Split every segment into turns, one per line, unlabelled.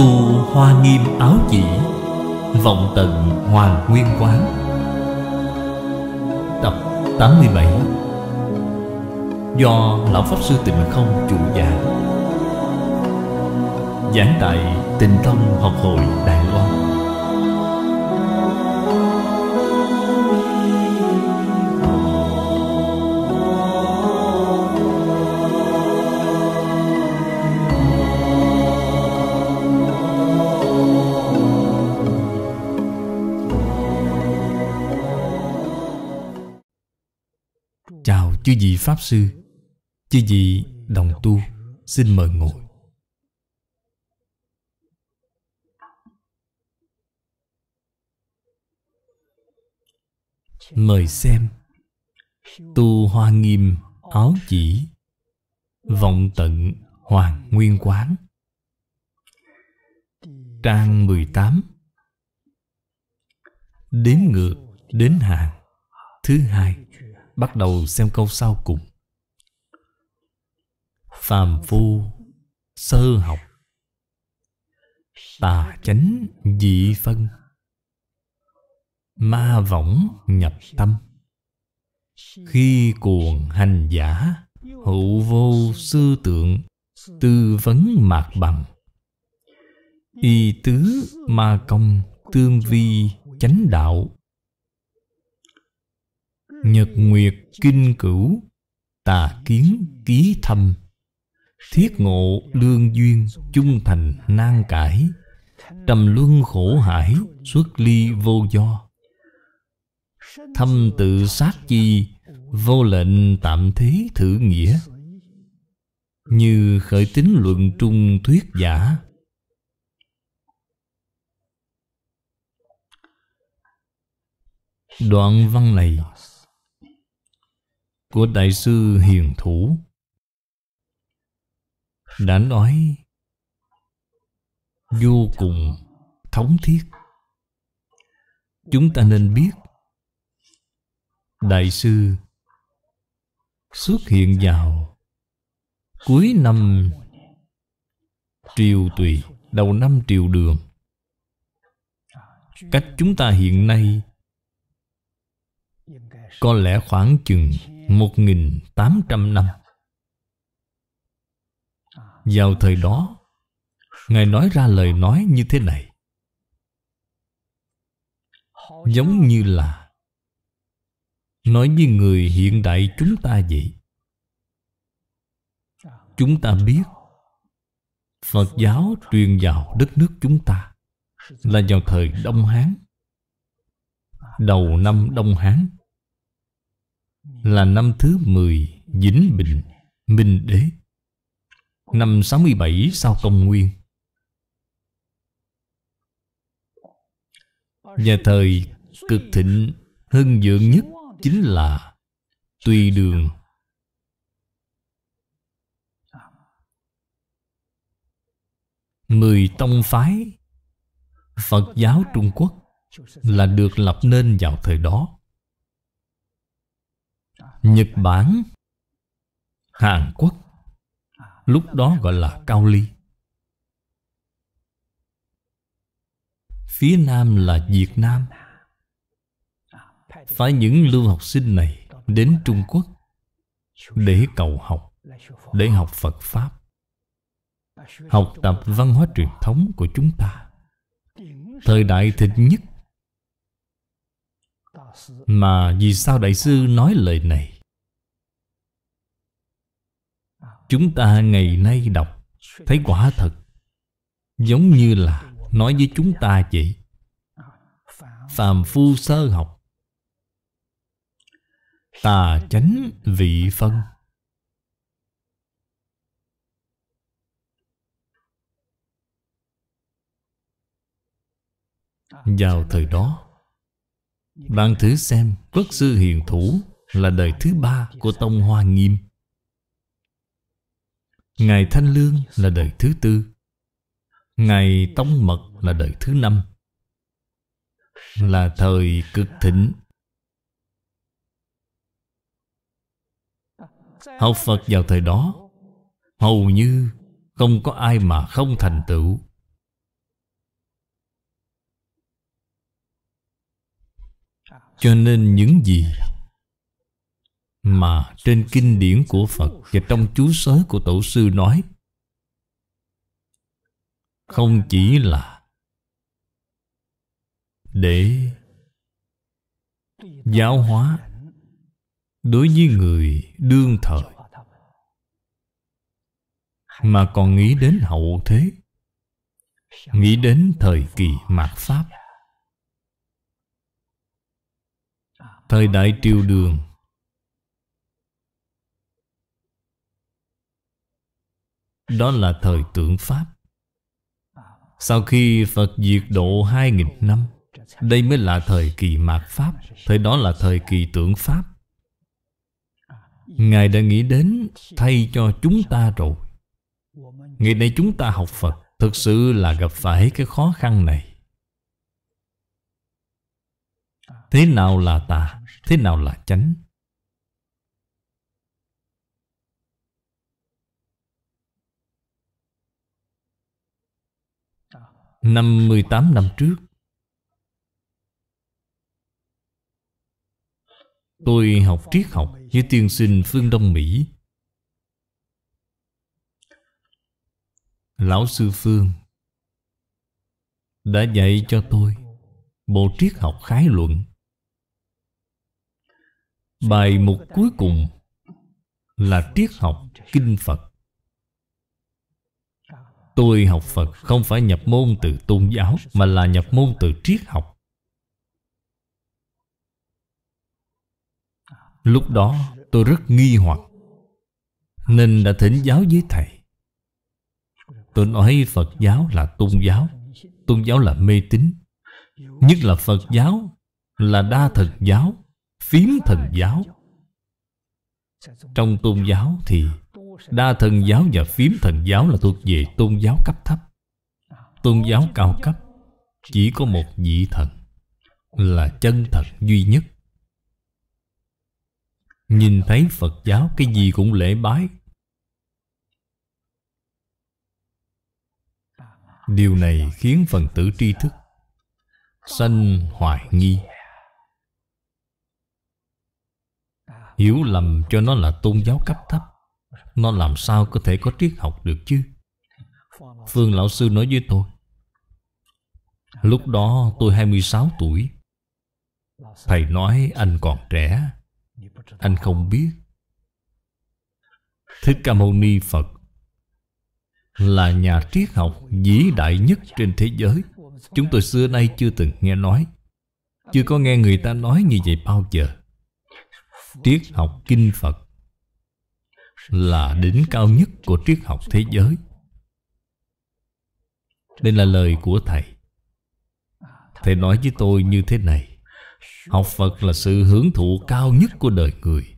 tu hoa nghiêm áo chỉ Vọng tận hoàng nguyên quán Tập 87 Do Lão Pháp Sư Tịnh Không chủ giảng Giảng tại Tịnh Tông Học hội Đại Chư vị Pháp Sư Chư vị Đồng Tu Xin mời ngồi Mời xem Tu Hoa Nghiêm Áo Chỉ Vọng Tận Hoàng Nguyên Quán Trang 18 Đếm ngược đến hàng Thứ hai Bắt đầu xem câu sau cùng Phàm phu Sơ học Tà chánh dị phân Ma võng nhập tâm Khi cuồng hành giả Hữu vô sư tượng Tư vấn mạc bằng Y tứ ma công Tương vi chánh đạo Nhật nguyệt kinh cửu Tà kiến ký thâm Thiết ngộ lương duyên Trung thành nan cải Trầm luân khổ hải Xuất ly vô do Thâm tự sát chi Vô lệnh tạm thế thử nghĩa Như khởi tính luận trung thuyết giả Đoạn văn này của Đại sư Hiền Thủ đã nói vô cùng thống thiết. Chúng ta nên biết Đại sư xuất hiện vào cuối năm triều tùy đầu năm triều đường cách chúng ta hiện nay có lẽ khoảng chừng 1.800 năm Vào thời đó Ngài nói ra lời nói như thế này Giống như là Nói như người hiện đại chúng ta vậy Chúng ta biết Phật giáo truyền vào đất nước chúng ta Là vào thời Đông Hán Đầu năm Đông Hán là năm thứ 10 Vĩnh Bình, Minh Đế Năm 67 sau công nguyên nhà thời cực thịnh hưng dưỡng nhất chính là Tùy Đường Mười tông phái Phật giáo Trung Quốc là được lập nên vào thời đó Nhật Bản Hàn Quốc Lúc đó gọi là Cao Ly Phía Nam là Việt Nam Phải những lưu học sinh này đến Trung Quốc Để cầu học Để học Phật Pháp Học tập văn hóa truyền thống của chúng ta Thời đại thịnh nhất mà vì sao đại sư nói lời này chúng ta ngày nay đọc thấy quả thật giống như là nói với chúng ta vậy phàm phu sơ học tà chánh vị phân vào thời đó bạn thử xem Quốc sư Hiền Thủ Là đời thứ ba của Tông Hoa Nghiêm Ngài Thanh Lương là đời thứ tư Ngài Tông Mật là đời thứ năm Là thời cực thịnh Học Phật vào thời đó Hầu như không có ai mà không thành tựu Cho nên những gì mà trên kinh điển của Phật và trong chú sớ của Tổ sư nói không chỉ là để giáo hóa đối với người đương thời mà còn nghĩ đến hậu thế nghĩ đến thời kỳ mạt pháp Thời đại triều đường Đó là thời tượng Pháp Sau khi Phật diệt độ hai nghìn năm Đây mới là thời kỳ mạt Pháp Thời đó là thời kỳ tượng Pháp Ngài đã nghĩ đến thay cho chúng ta rồi Ngày nay chúng ta học Phật Thực sự là gặp phải cái khó khăn này Thế nào là tà, thế nào là chánh Năm tám năm trước Tôi học triết học với tiên sinh phương Đông Mỹ Lão sư Phương Đã dạy cho tôi Bộ triết học khái luận Bài mục cuối cùng là triết học kinh Phật. Tôi học Phật không phải nhập môn từ tôn giáo mà là nhập môn từ triết học. Lúc đó tôi rất nghi hoặc Nên đã thỉnh giáo với Thầy Tôi nói Phật giáo là tôn giáo Tôn giáo là mê tín Nhất là Phật giáo Là đa thực giáo phiếm thần giáo Trong tôn giáo thì Đa thần giáo và phiếm thần giáo là thuộc về tôn giáo cấp thấp Tôn giáo cao cấp Chỉ có một vị thần Là chân thần duy nhất Nhìn thấy Phật giáo cái gì cũng lễ bái Điều này khiến phần tử tri thức Sanh hoài nghi Hiểu lầm cho nó là tôn giáo cấp thấp Nó làm sao có thể có triết học được chứ Phương Lão Sư nói với tôi Lúc đó tôi 26 tuổi
Thầy nói
anh còn trẻ Anh không biết Thích Ca Mâu Ni Phật Là nhà triết học vĩ đại nhất trên thế giới Chúng tôi xưa nay chưa từng nghe nói Chưa có nghe người ta nói như vậy bao giờ triết học kinh phật là đỉnh cao nhất của triết học thế giới đây là lời của thầy thầy nói với tôi như thế này học phật là sự hưởng thụ cao nhất của đời người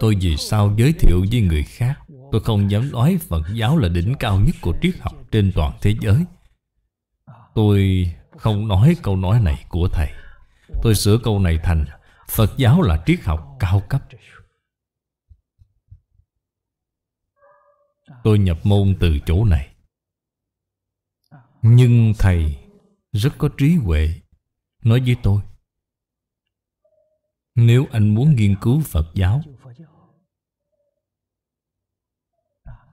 tôi vì sao giới thiệu với người khác tôi không dám nói phật giáo là đỉnh cao nhất của triết học trên toàn thế giới tôi không nói câu nói này của thầy tôi sửa câu này thành phật giáo là triết học cao cấp tôi nhập môn từ chỗ này nhưng thầy rất có trí huệ nói với tôi nếu anh muốn nghiên cứu phật giáo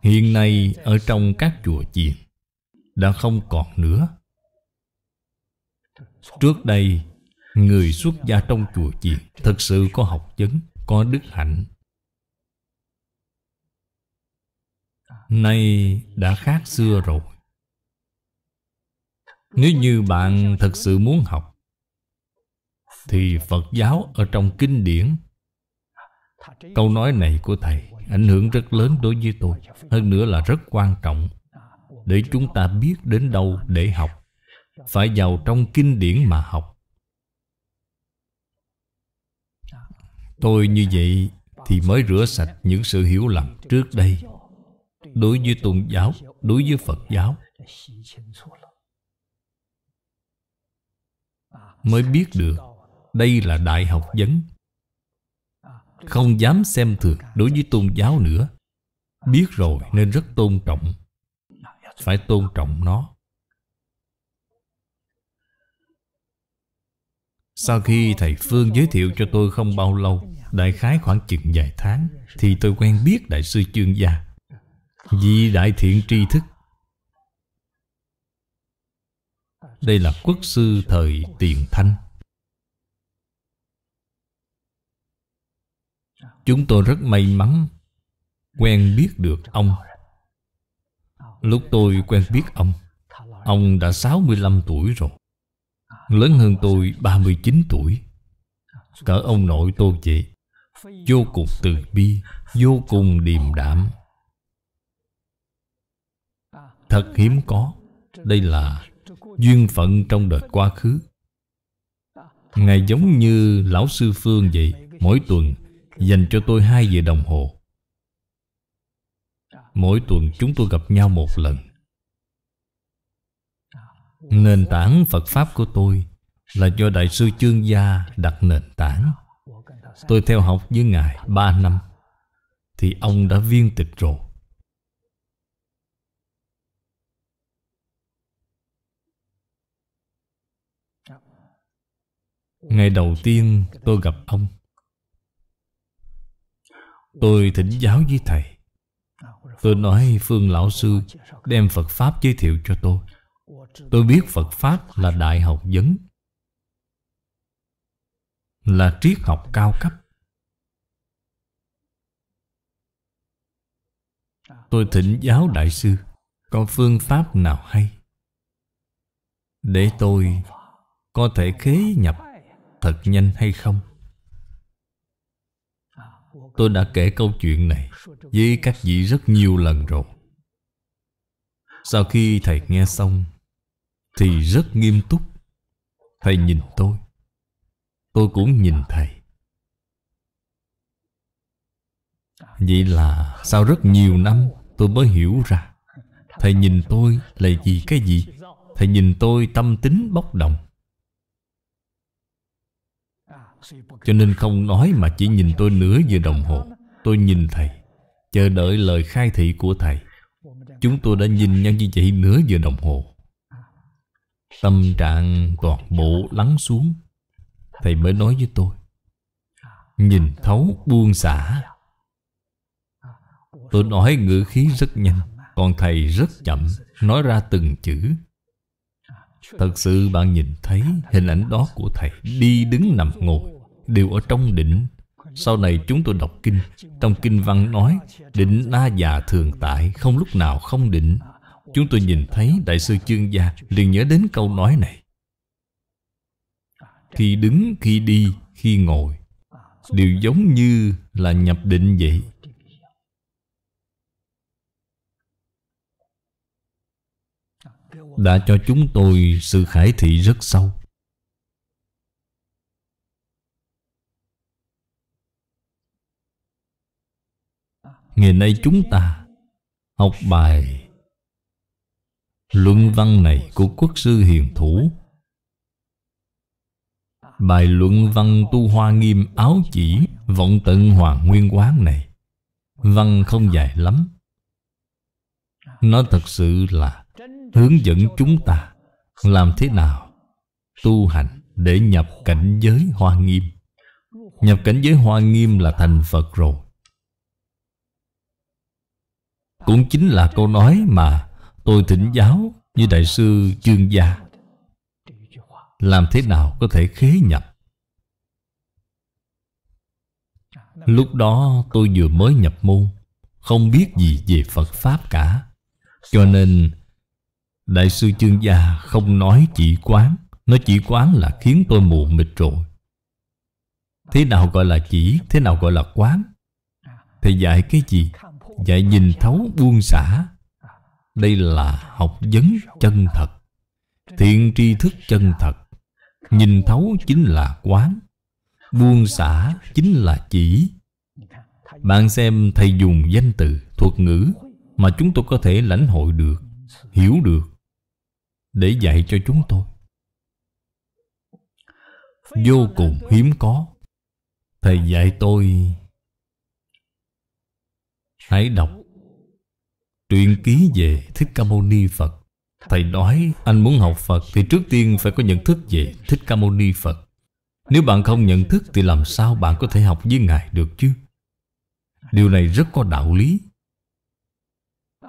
hiện nay ở trong các chùa chiền đã không còn nữa Trước đây Người xuất gia trong chùa chiền Thật sự có học vấn Có đức hạnh Nay đã khác xưa rồi Nếu như bạn thật sự muốn học Thì Phật giáo ở trong kinh điển Câu nói này của Thầy ảnh hưởng rất lớn đối với tôi Hơn nữa là rất quan trọng Để chúng ta biết đến đâu để học phải vào trong kinh điển mà học tôi như vậy thì mới rửa sạch những sự hiểu lầm trước đây đối với tôn giáo đối với phật giáo mới biết được đây là đại học vấn không dám xem thường đối với tôn giáo nữa biết rồi nên rất tôn trọng phải tôn trọng nó Sau khi thầy Phương giới thiệu cho tôi không bao lâu Đại khái khoảng chừng vài tháng Thì tôi quen biết Đại sư Chương Gia Vì Đại Thiện Tri Thức Đây là quốc sư thời Tiền Thanh Chúng tôi rất may mắn Quen biết được ông Lúc tôi quen biết ông Ông đã 65 tuổi rồi Lớn hơn tôi 39 tuổi Cỡ ông nội tôi vậy Vô cùng từ bi Vô cùng điềm đạm Thật hiếm có Đây là duyên phận trong đời quá khứ Ngài giống như Lão Sư Phương vậy Mỗi tuần dành cho tôi hai giờ đồng hồ Mỗi tuần chúng tôi gặp nhau một lần Nền tảng Phật Pháp của tôi Là do Đại sư Chương Gia đặt nền tảng Tôi theo học với Ngài 3 năm Thì ông đã viên tịch rồi Ngày đầu tiên tôi gặp ông Tôi thỉnh giáo với Thầy Tôi nói Phương Lão Sư đem Phật Pháp giới thiệu cho tôi Tôi biết Phật Pháp là đại học vấn Là triết học cao cấp Tôi thỉnh giáo Đại sư Có phương pháp nào hay Để tôi có thể khế nhập thật nhanh hay không Tôi đã kể câu chuyện này với các vị rất nhiều lần rồi Sau khi thầy nghe xong thì rất nghiêm túc thầy nhìn tôi tôi cũng nhìn thầy vậy là sau rất nhiều năm tôi mới hiểu ra thầy nhìn tôi là gì cái gì thầy nhìn tôi tâm tính bốc đồng cho nên không nói mà chỉ nhìn tôi nửa giờ đồng hồ tôi nhìn thầy chờ đợi lời khai thị của thầy chúng tôi đã nhìn nhau như vậy nửa giờ đồng hồ Tâm trạng toàn bộ lắng xuống Thầy mới nói với tôi Nhìn thấu buông xả Tôi nói ngữ khí rất nhanh Còn thầy rất chậm Nói ra từng chữ Thật sự bạn nhìn thấy hình ảnh đó của thầy Đi đứng nằm ngồi Đều ở trong định Sau này chúng tôi đọc kinh Trong kinh văn nói Định na già thường tại Không lúc nào không định Chúng tôi nhìn thấy Đại sư chuyên Gia liền nhớ đến câu nói này Khi đứng, khi đi, khi ngồi Đều giống như là nhập định vậy Đã cho chúng tôi sự khải thị rất sâu Ngày nay chúng ta học bài Luận văn này của quốc sư hiền thủ Bài luận văn tu hoa nghiêm áo chỉ Vọng tận hoàng nguyên quán này Văn không dài lắm Nó thật sự là Hướng dẫn chúng ta Làm thế nào Tu hành để nhập cảnh giới hoa nghiêm Nhập cảnh giới hoa nghiêm là thành Phật rồi Cũng chính là câu nói mà Tôi thỉnh giáo như Đại sư trương Gia Làm thế nào có thể khế nhập Lúc đó tôi vừa mới nhập môn Không biết gì về Phật Pháp cả Cho nên Đại sư trương Gia không nói chỉ quán Nó chỉ quán là khiến tôi mù mịt rồi Thế nào gọi là chỉ, thế nào gọi là quán thì dạy cái gì? Dạy nhìn thấu buông xả đây là học vấn chân thật Thiện tri thức chân thật Nhìn thấu chính là quán Buông xả chính là chỉ Bạn xem thầy dùng danh từ, thuật ngữ Mà chúng tôi có thể lãnh hội được, hiểu được Để dạy cho chúng tôi Vô cùng hiếm có Thầy dạy tôi Hãy đọc truyền ký về Thích Ca Mâu Ni Phật Thầy nói anh muốn học Phật Thì trước tiên phải có nhận thức về Thích Ca Mâu Ni Phật Nếu bạn không nhận thức Thì làm sao bạn có thể học với Ngài được chứ Điều này rất có đạo lý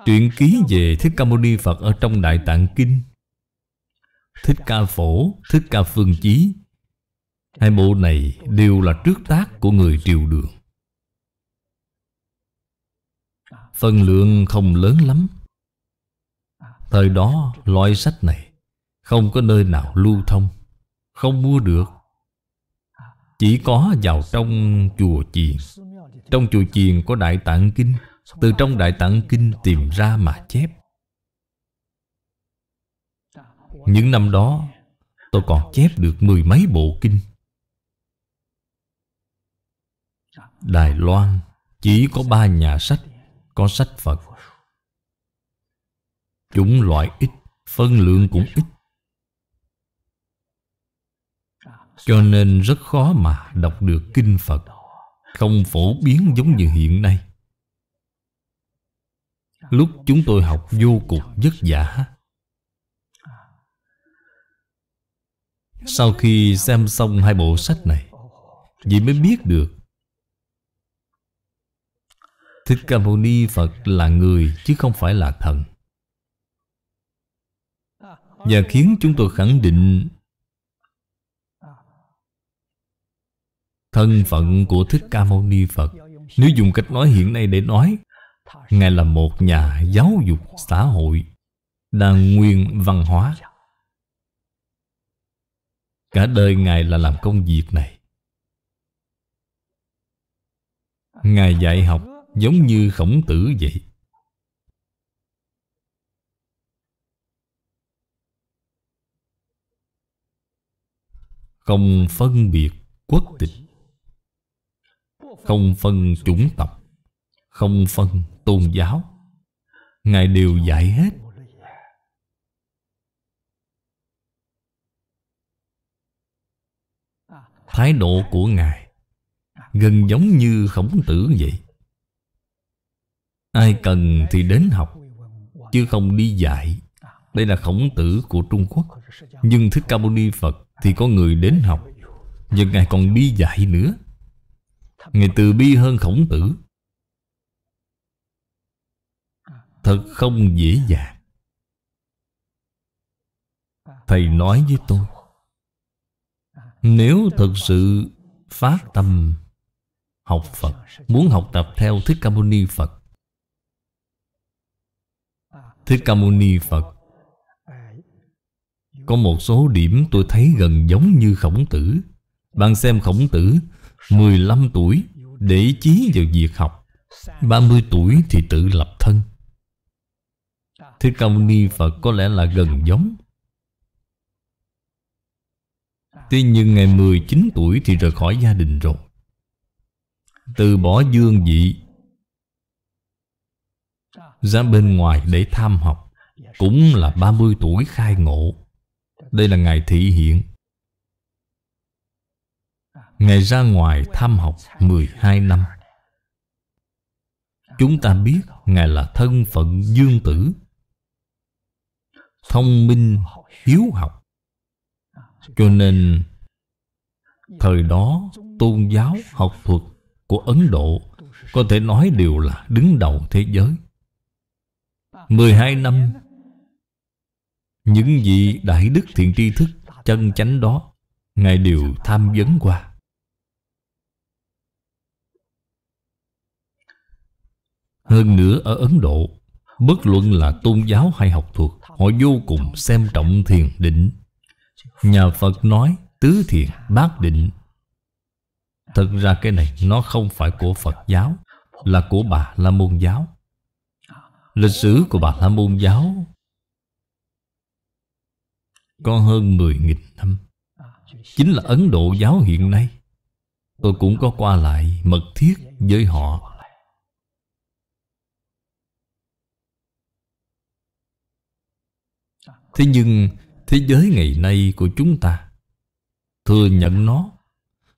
Truyện ký về Thích Ca Mâu Ni Phật Ở trong Đại Tạng Kinh Thích Ca Phổ, Thích Ca Phương Chí Hai bộ này đều là trước tác của người triều đường Phân lượng không lớn lắm Thời đó loại sách này Không có nơi nào lưu thông Không mua được Chỉ có vào trong chùa chiền Trong chùa chiền có Đại Tạng Kinh Từ trong Đại Tạng Kinh tìm ra mà chép Những năm đó Tôi còn chép được mười mấy bộ kinh Đài Loan chỉ có ba nhà sách có sách Phật. Chúng loại ít, phân lượng cũng ít. Cho nên rất khó mà đọc được Kinh Phật Không phổ biến giống như hiện nay Lúc chúng tôi học vô cùng vất vả Sau khi xem xong hai bộ sách này Vì mới biết được Thích Ca Mâu Ni Phật là người chứ không phải là thần Và khiến chúng tôi khẳng định Thân phận của Thích Ca Mâu Ni Phật Nếu dùng cách nói hiện nay để nói Ngài là một nhà giáo dục xã hội Đa nguyên văn hóa Cả đời Ngài là làm công việc này Ngài dạy học Giống như khổng tử vậy Không phân biệt quốc tịch Không phân chủng tộc Không phân tôn giáo Ngài đều dạy hết Thái độ của Ngài Gần giống như khổng tử vậy Ai cần thì đến học Chứ không đi dạy Đây là khổng tử của Trung Quốc Nhưng Thích Ca Mâu Ni Phật Thì có người đến học Nhưng Ngài còn đi dạy nữa Ngài từ bi hơn khổng tử Thật không dễ dàng Thầy nói với tôi Nếu thật sự phát tâm học Phật Muốn học tập theo Thích Ca Mâu Ni Phật Thích Ca Mâu Ni Phật Có một số điểm tôi thấy gần giống như khổng tử Bạn xem khổng tử 15 tuổi để chí vào việc học 30 tuổi thì tự lập thân Thích Ca Mâu Ni Phật có lẽ là gần giống Tuy nhiên ngày 19 tuổi thì rời khỏi gia đình rồi Từ bỏ dương vị ra bên ngoài để tham học cũng là 30 tuổi khai ngộ. Đây là ngày thị hiện. Ngài ra ngoài tham học 12 năm. Chúng ta biết Ngài là thân phận dương tử. Thông minh, hiếu học. Cho nên thời đó tôn giáo học thuật của Ấn Độ có thể nói đều là đứng đầu thế giới. 12 năm Những vị đại đức thiện tri thức chân chánh đó Ngài đều tham vấn qua Hơn nữa ở Ấn Độ Bất luận là tôn giáo hay học thuật Họ vô cùng xem trọng thiền định Nhà Phật nói tứ thiền bát định Thật ra cái này nó không phải của Phật giáo Là của bà La Môn giáo Lịch sử của Bà La Môn Giáo có hơn 10.000 năm Chính là Ấn Độ giáo hiện nay Tôi cũng có qua lại mật thiết với họ Thế nhưng thế giới ngày nay của chúng ta Thừa nhận nó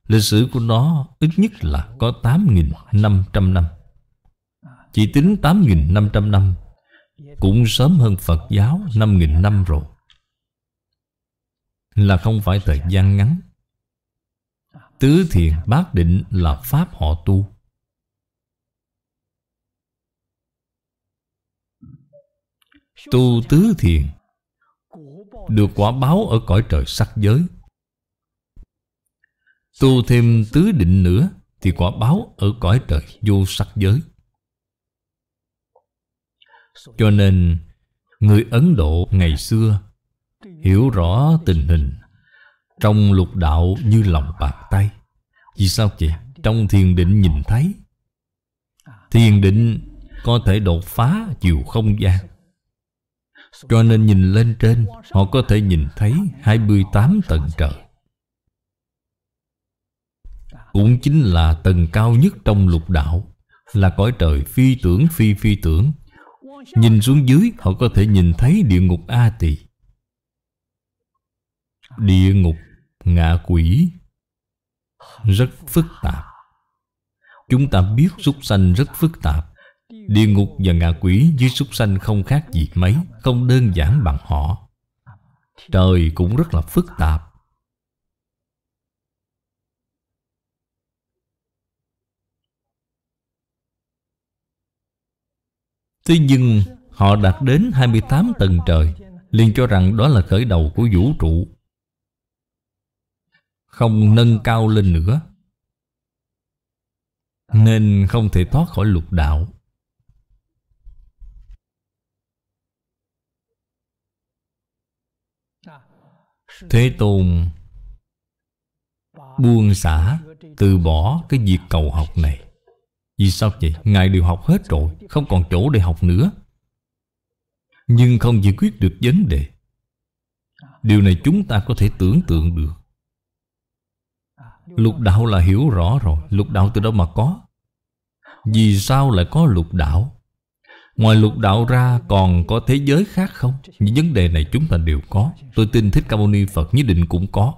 Lịch sử của nó ít nhất là có 8.500 năm chỉ tính 8.500 năm Cũng sớm hơn Phật giáo 5.000 năm rồi Là không phải thời gian ngắn Tứ thiền bác định là Pháp họ tu Tu tứ thiền Được quả báo ở cõi trời sắc giới Tu thêm tứ định nữa Thì quả báo ở cõi trời vô sắc giới cho nên người Ấn Độ ngày xưa hiểu rõ tình hình trong lục đạo như lòng bàn tay. Vì sao vậy? Trong thiền định nhìn thấy Thiền định có thể đột phá chiều không gian Cho nên nhìn lên trên Họ có thể nhìn thấy 28 tầng trời Cũng chính là tầng cao nhất trong lục đạo Là cõi trời phi tưởng phi phi tưởng Nhìn xuống dưới họ có thể nhìn thấy địa ngục A Tỳ Địa ngục ngạ quỷ Rất phức tạp Chúng ta biết súc sanh rất phức tạp Địa ngục và ngạ quỷ dưới súc sanh không khác gì mấy Không đơn giản bằng họ Trời cũng rất là phức tạp Thế nhưng họ đạt đến 28 tầng trời liền cho rằng đó là khởi đầu của vũ trụ Không nâng cao lên nữa Nên không thể thoát khỏi lục đạo Thế Tôn buông xả từ bỏ cái việc cầu học này vì sao vậy? Ngài đều học hết rồi Không còn chỗ để học nữa Nhưng không giải quyết được vấn đề Điều này chúng ta có thể tưởng tượng được Lục đạo là hiểu rõ rồi Lục đạo từ đâu mà có Vì sao lại có lục đạo Ngoài lục đạo ra còn có thế giới khác không Những vấn đề này chúng ta đều có Tôi tin Thích Ca Mâu Ni Phật nhất định cũng có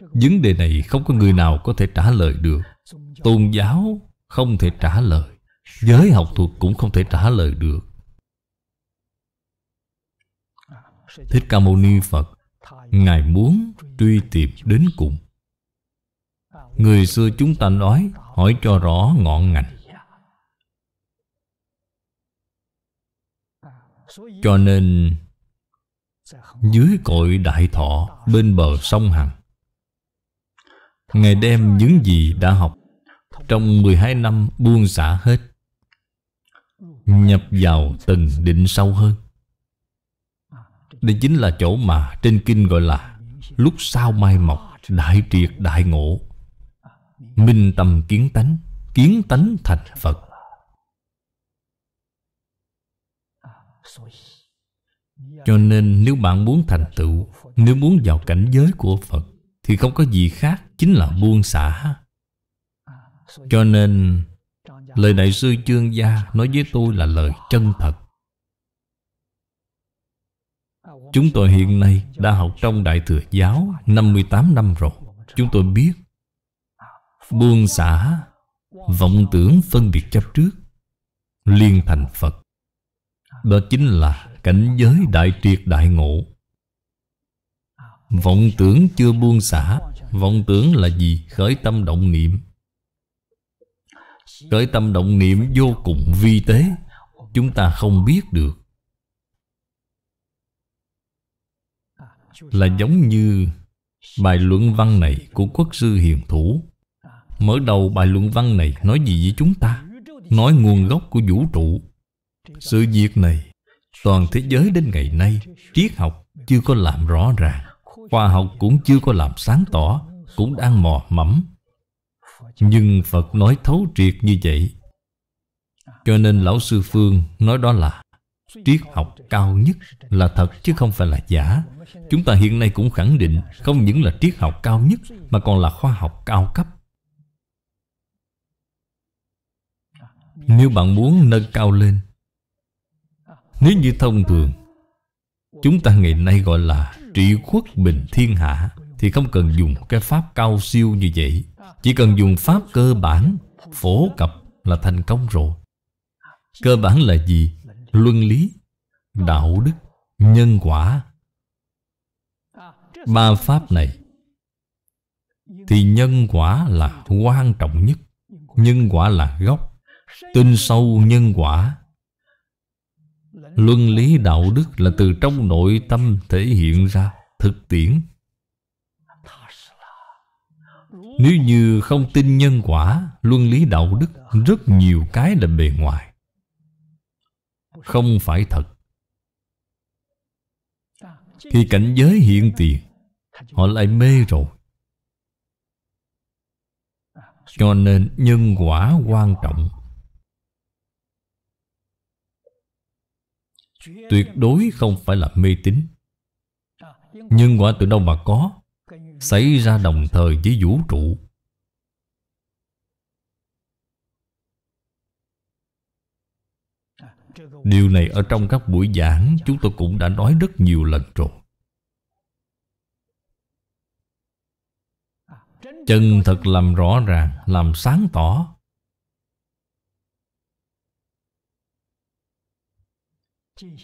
Vấn đề này không có người nào có thể trả lời được Tôn giáo không thể trả lời giới học thuật cũng không thể trả lời được thích ca mâu ni phật ngài muốn truy tìm đến cùng người xưa chúng ta nói hỏi cho rõ ngọn ngành cho nên dưới cội đại thọ bên bờ sông hằng ngài đem những gì đã học trong 12 năm buông xả hết Nhập vào từng định sâu hơn Đây chính là chỗ mà trên kinh gọi là Lúc sau mai mọc đại triệt đại ngộ Minh tâm kiến tánh Kiến tánh thành Phật Cho nên nếu bạn muốn thành tựu Nếu muốn vào cảnh giới của Phật Thì không có gì khác Chính là buông xả cho nên Lời Đại sư Chương Gia nói với tôi là lời chân thật Chúng tôi hiện nay đã học trong Đại Thừa Giáo 58 năm rồi Chúng tôi biết Buông xả Vọng tưởng phân biệt chấp trước Liên thành Phật Đó chính là cảnh giới đại triệt đại ngộ Vọng tưởng chưa buông xả Vọng tưởng là gì? Khởi tâm động niệm Khởi tâm động niệm vô cùng vi tế Chúng ta không biết được Là giống như bài luận văn này của quốc sư hiền thủ Mở đầu bài luận văn này nói gì với chúng ta Nói nguồn gốc của vũ trụ Sự việc này Toàn thế giới đến ngày nay Triết học chưa có làm rõ ràng Khoa học cũng chưa có làm sáng tỏ Cũng đang mò mẫm nhưng Phật nói thấu triệt như vậy Cho nên Lão Sư Phương nói đó là Triết học cao nhất là thật chứ không phải là giả Chúng ta hiện nay cũng khẳng định Không những là triết học cao nhất Mà còn là khoa học cao cấp Nếu bạn muốn nâng cao lên Nếu như thông thường Chúng ta ngày nay gọi là trị quốc bình thiên hạ Thì không cần dùng cái pháp cao siêu như vậy chỉ cần dùng pháp cơ bản Phổ cập là thành công rồi Cơ bản là gì? Luân lý Đạo đức Nhân quả Ba pháp này Thì nhân quả là quan trọng nhất Nhân quả là gốc Tin sâu nhân quả Luân lý đạo đức là từ trong nội tâm thể hiện ra Thực tiễn nếu như không tin nhân quả Luân lý đạo đức Rất nhiều cái là bề ngoài Không phải thật Khi cảnh giới hiện tiền Họ lại mê rồi Cho nên nhân quả quan trọng Tuyệt đối không phải là mê tín Nhân quả từ đâu mà có xảy ra đồng thời với vũ trụ. Điều này ở trong các buổi giảng chúng tôi cũng đã nói rất nhiều lần rồi. Chân thật làm rõ ràng, làm sáng tỏ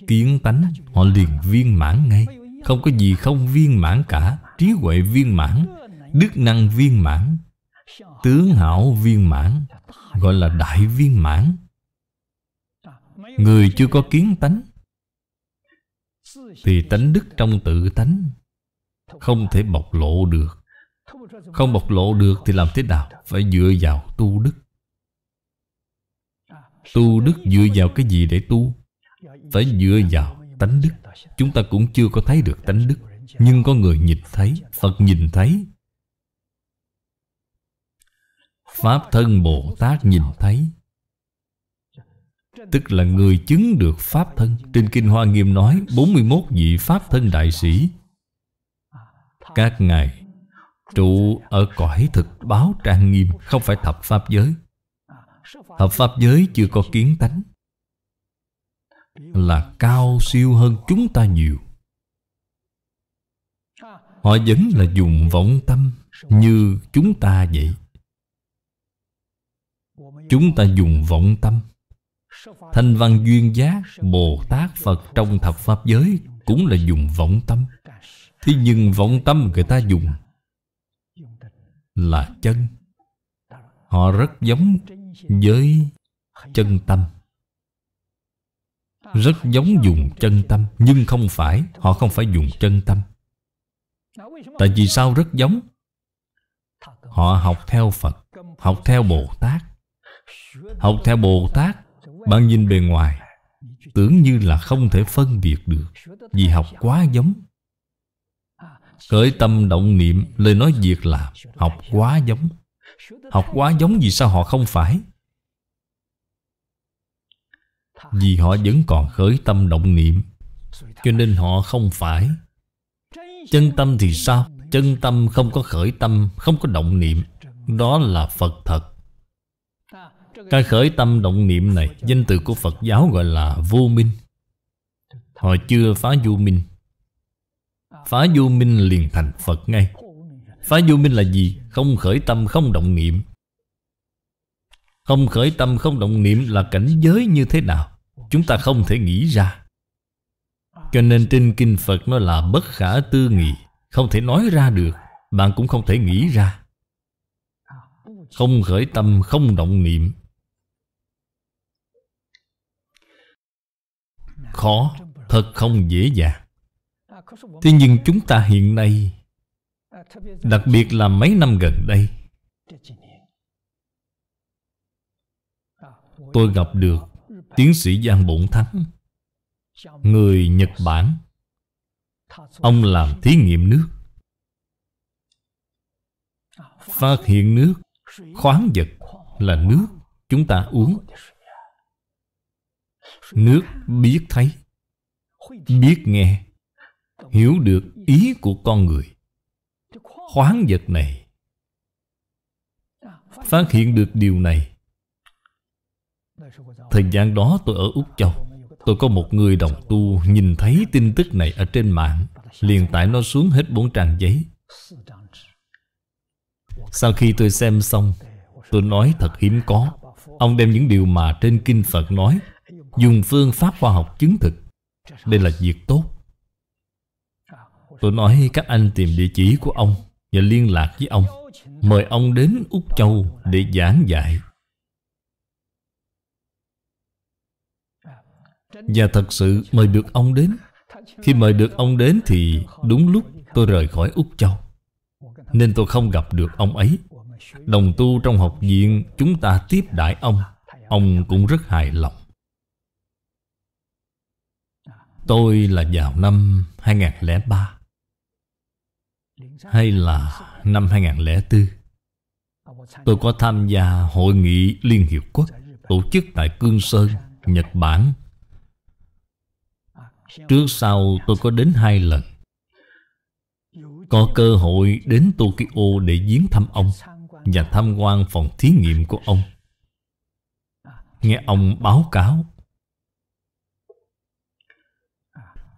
Kiến tánh họ liền viên mãn ngay Không có gì không viên mãn cả trí huệ viên mãn đức năng viên mãn tướng hảo viên mãn gọi là đại viên mãn người chưa có kiến tánh thì tánh đức trong tự tánh không thể bộc lộ được không bộc lộ được thì làm thế nào phải dựa vào tu đức tu đức dựa vào cái gì để tu phải dựa vào tánh đức chúng ta cũng chưa có thấy được tánh đức nhưng có người nhìn thấy Phật nhìn thấy Pháp thân Bồ Tát nhìn thấy Tức là người chứng được Pháp thân Trên Kinh Hoa Nghiêm nói 41 vị Pháp thân đại sĩ Các ngài Trụ ở cõi thực báo trang nghiêm Không phải thập Pháp giới Thập Pháp giới chưa có kiến tánh Là cao siêu hơn chúng ta nhiều Họ vẫn là dùng vọng tâm Như chúng ta vậy Chúng ta dùng vọng tâm Thanh văn duyên giác Bồ Tát Phật trong thập Pháp giới Cũng là dùng vọng tâm Thế nhưng vọng tâm người ta dùng Là chân Họ rất giống với chân tâm Rất giống dùng chân tâm Nhưng không phải Họ không phải dùng chân tâm Tại vì sao rất giống Họ học theo Phật Học theo Bồ Tát Học theo Bồ Tát Bạn nhìn bề ngoài Tưởng như là không thể phân biệt được Vì học quá giống khởi tâm động niệm Lời nói việc làm Học quá giống Học quá giống vì sao họ không phải Vì họ vẫn còn khởi tâm động niệm Cho nên họ không phải Chân tâm thì sao? Chân tâm không có khởi tâm Không có động niệm Đó là Phật thật Cái khởi tâm động niệm này Danh từ của Phật giáo gọi là vô minh Họ chưa phá vô minh Phá vô minh liền thành Phật ngay Phá vô minh là gì? Không khởi tâm không động niệm Không khởi tâm không động niệm là cảnh giới như thế nào? Chúng ta không thể nghĩ ra cho nên trên Kinh Phật nó là bất khả tư nghị Không thể nói ra được Bạn cũng không thể nghĩ ra Không khởi tâm, không động niệm Khó, thật không dễ dàng Thế nhưng chúng ta hiện nay Đặc biệt là mấy năm gần đây Tôi gặp được Tiến sĩ Giang Bổn Thắng người Nhật Bản Ông làm thí nghiệm nước Phát hiện nước Khoáng vật là nước chúng ta uống Nước biết thấy Biết nghe Hiểu được ý của con người Khoáng vật này Phát hiện được điều này Thời gian đó tôi ở Úc Châu Tôi có một người đồng tu nhìn thấy tin tức này ở trên mạng Liền tải nó xuống hết bốn trang giấy Sau khi tôi xem xong Tôi nói thật hiếm có Ông đem những điều mà trên Kinh Phật nói Dùng phương pháp khoa học chứng thực Đây là việc tốt Tôi nói các anh tìm địa chỉ của ông Và liên lạc với ông Mời ông đến Úc Châu để giảng dạy Và thật sự mời được ông đến Khi mời được ông đến thì đúng lúc tôi rời khỏi Úc Châu Nên tôi không gặp được ông ấy Đồng tu trong học viện chúng ta tiếp đãi ông Ông cũng rất hài lòng Tôi là vào năm 2003 Hay là năm 2004 Tôi có tham gia hội nghị Liên Hiệp Quốc Tổ chức tại Cương Sơn, Nhật Bản Trước sau tôi có đến hai lần Có cơ hội đến Tokyo để viếng thăm ông Và tham quan phòng thí nghiệm của ông Nghe ông báo cáo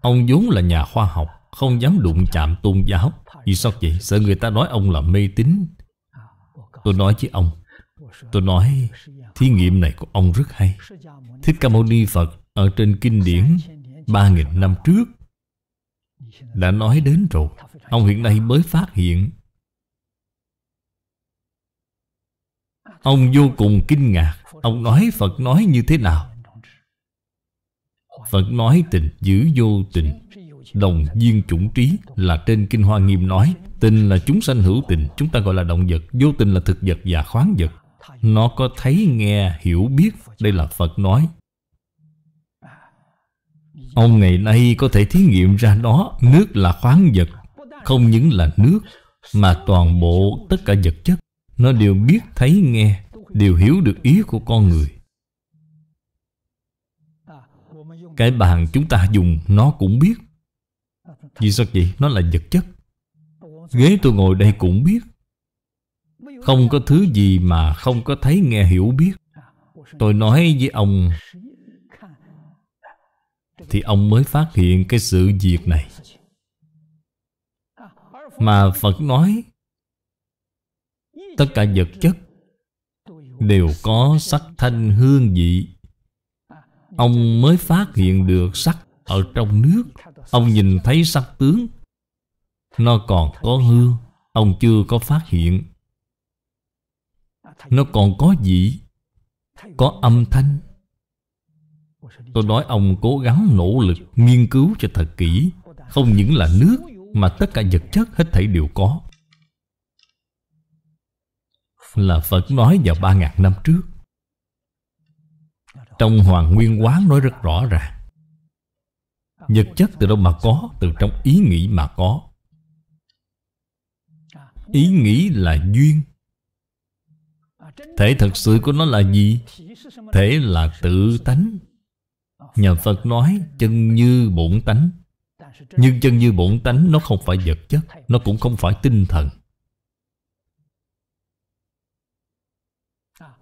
Ông vốn là nhà khoa học Không dám đụng chạm tôn giáo Vì sao vậy? Sợ người ta nói ông là mê tín Tôi nói với ông Tôi nói Thí nghiệm này của ông rất hay Thích Ca Mâu Ni Phật Ở trên kinh điển ba nghìn năm trước đã nói đến rồi ông hiện nay mới phát hiện ông vô cùng kinh ngạc ông nói phật nói như thế nào phật nói tình giữ vô tình đồng viên chủng trí là trên kinh hoa nghiêm nói tình là chúng sanh hữu tình chúng ta gọi là động vật vô tình là thực vật và khoáng vật nó có thấy nghe hiểu biết đây là phật nói Ông ngày nay có thể thí nghiệm ra đó Nước là khoáng vật Không những là nước Mà toàn bộ tất cả vật chất Nó đều biết thấy nghe Đều hiểu được ý của con người Cái bàn chúng ta dùng Nó cũng biết Vì sao vậy? Nó là vật chất Ghế tôi ngồi đây cũng biết Không có thứ gì mà không có thấy nghe hiểu biết Tôi nói với ông thì ông mới phát hiện cái sự việc này. Mà Phật nói tất cả vật chất đều có sắc thanh hương vị. Ông mới phát hiện được sắc ở trong nước. Ông nhìn thấy sắc tướng. Nó còn có hương. Ông chưa có phát hiện. Nó còn có vị. Có âm thanh Tôi nói ông cố gắng nỗ lực nghiên cứu cho thật kỹ Không những là nước mà tất cả vật chất hết thảy đều có Là Phật nói vào ba ngàn năm trước Trong Hoàng Nguyên Quán nói rất rõ ràng Vật chất từ đâu mà có Từ trong ý nghĩ mà có Ý nghĩ là duyên Thể thật sự của nó là gì? Thể là tự tánh Nhà Phật nói chân như bổn tánh Nhưng chân như bổn tánh nó không phải vật chất Nó cũng không phải tinh thần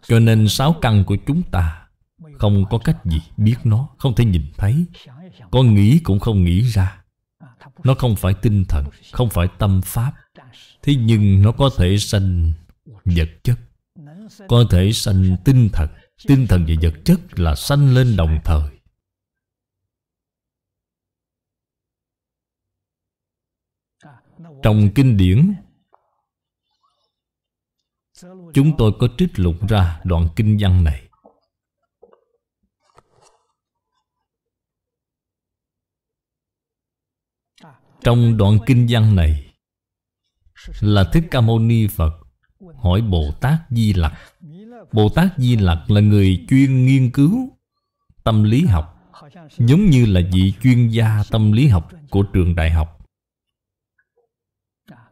Cho nên sáu căn của chúng ta Không có cách gì biết nó Không thể nhìn thấy Có nghĩ cũng không nghĩ ra Nó không phải tinh thần Không phải tâm pháp Thế nhưng nó có thể sanh vật chất Có thể sanh tinh thần Tinh thần và vật chất là sanh lên đồng thời Trong kinh điển Chúng tôi có trích lục ra đoạn kinh văn này Trong đoạn kinh văn này Là Thích Ca Mâu Ni Phật Hỏi Bồ Tát Di Lặc Bồ Tát Di Lặc là người chuyên nghiên cứu Tâm lý học Giống như là vị chuyên gia tâm lý học Của trường đại học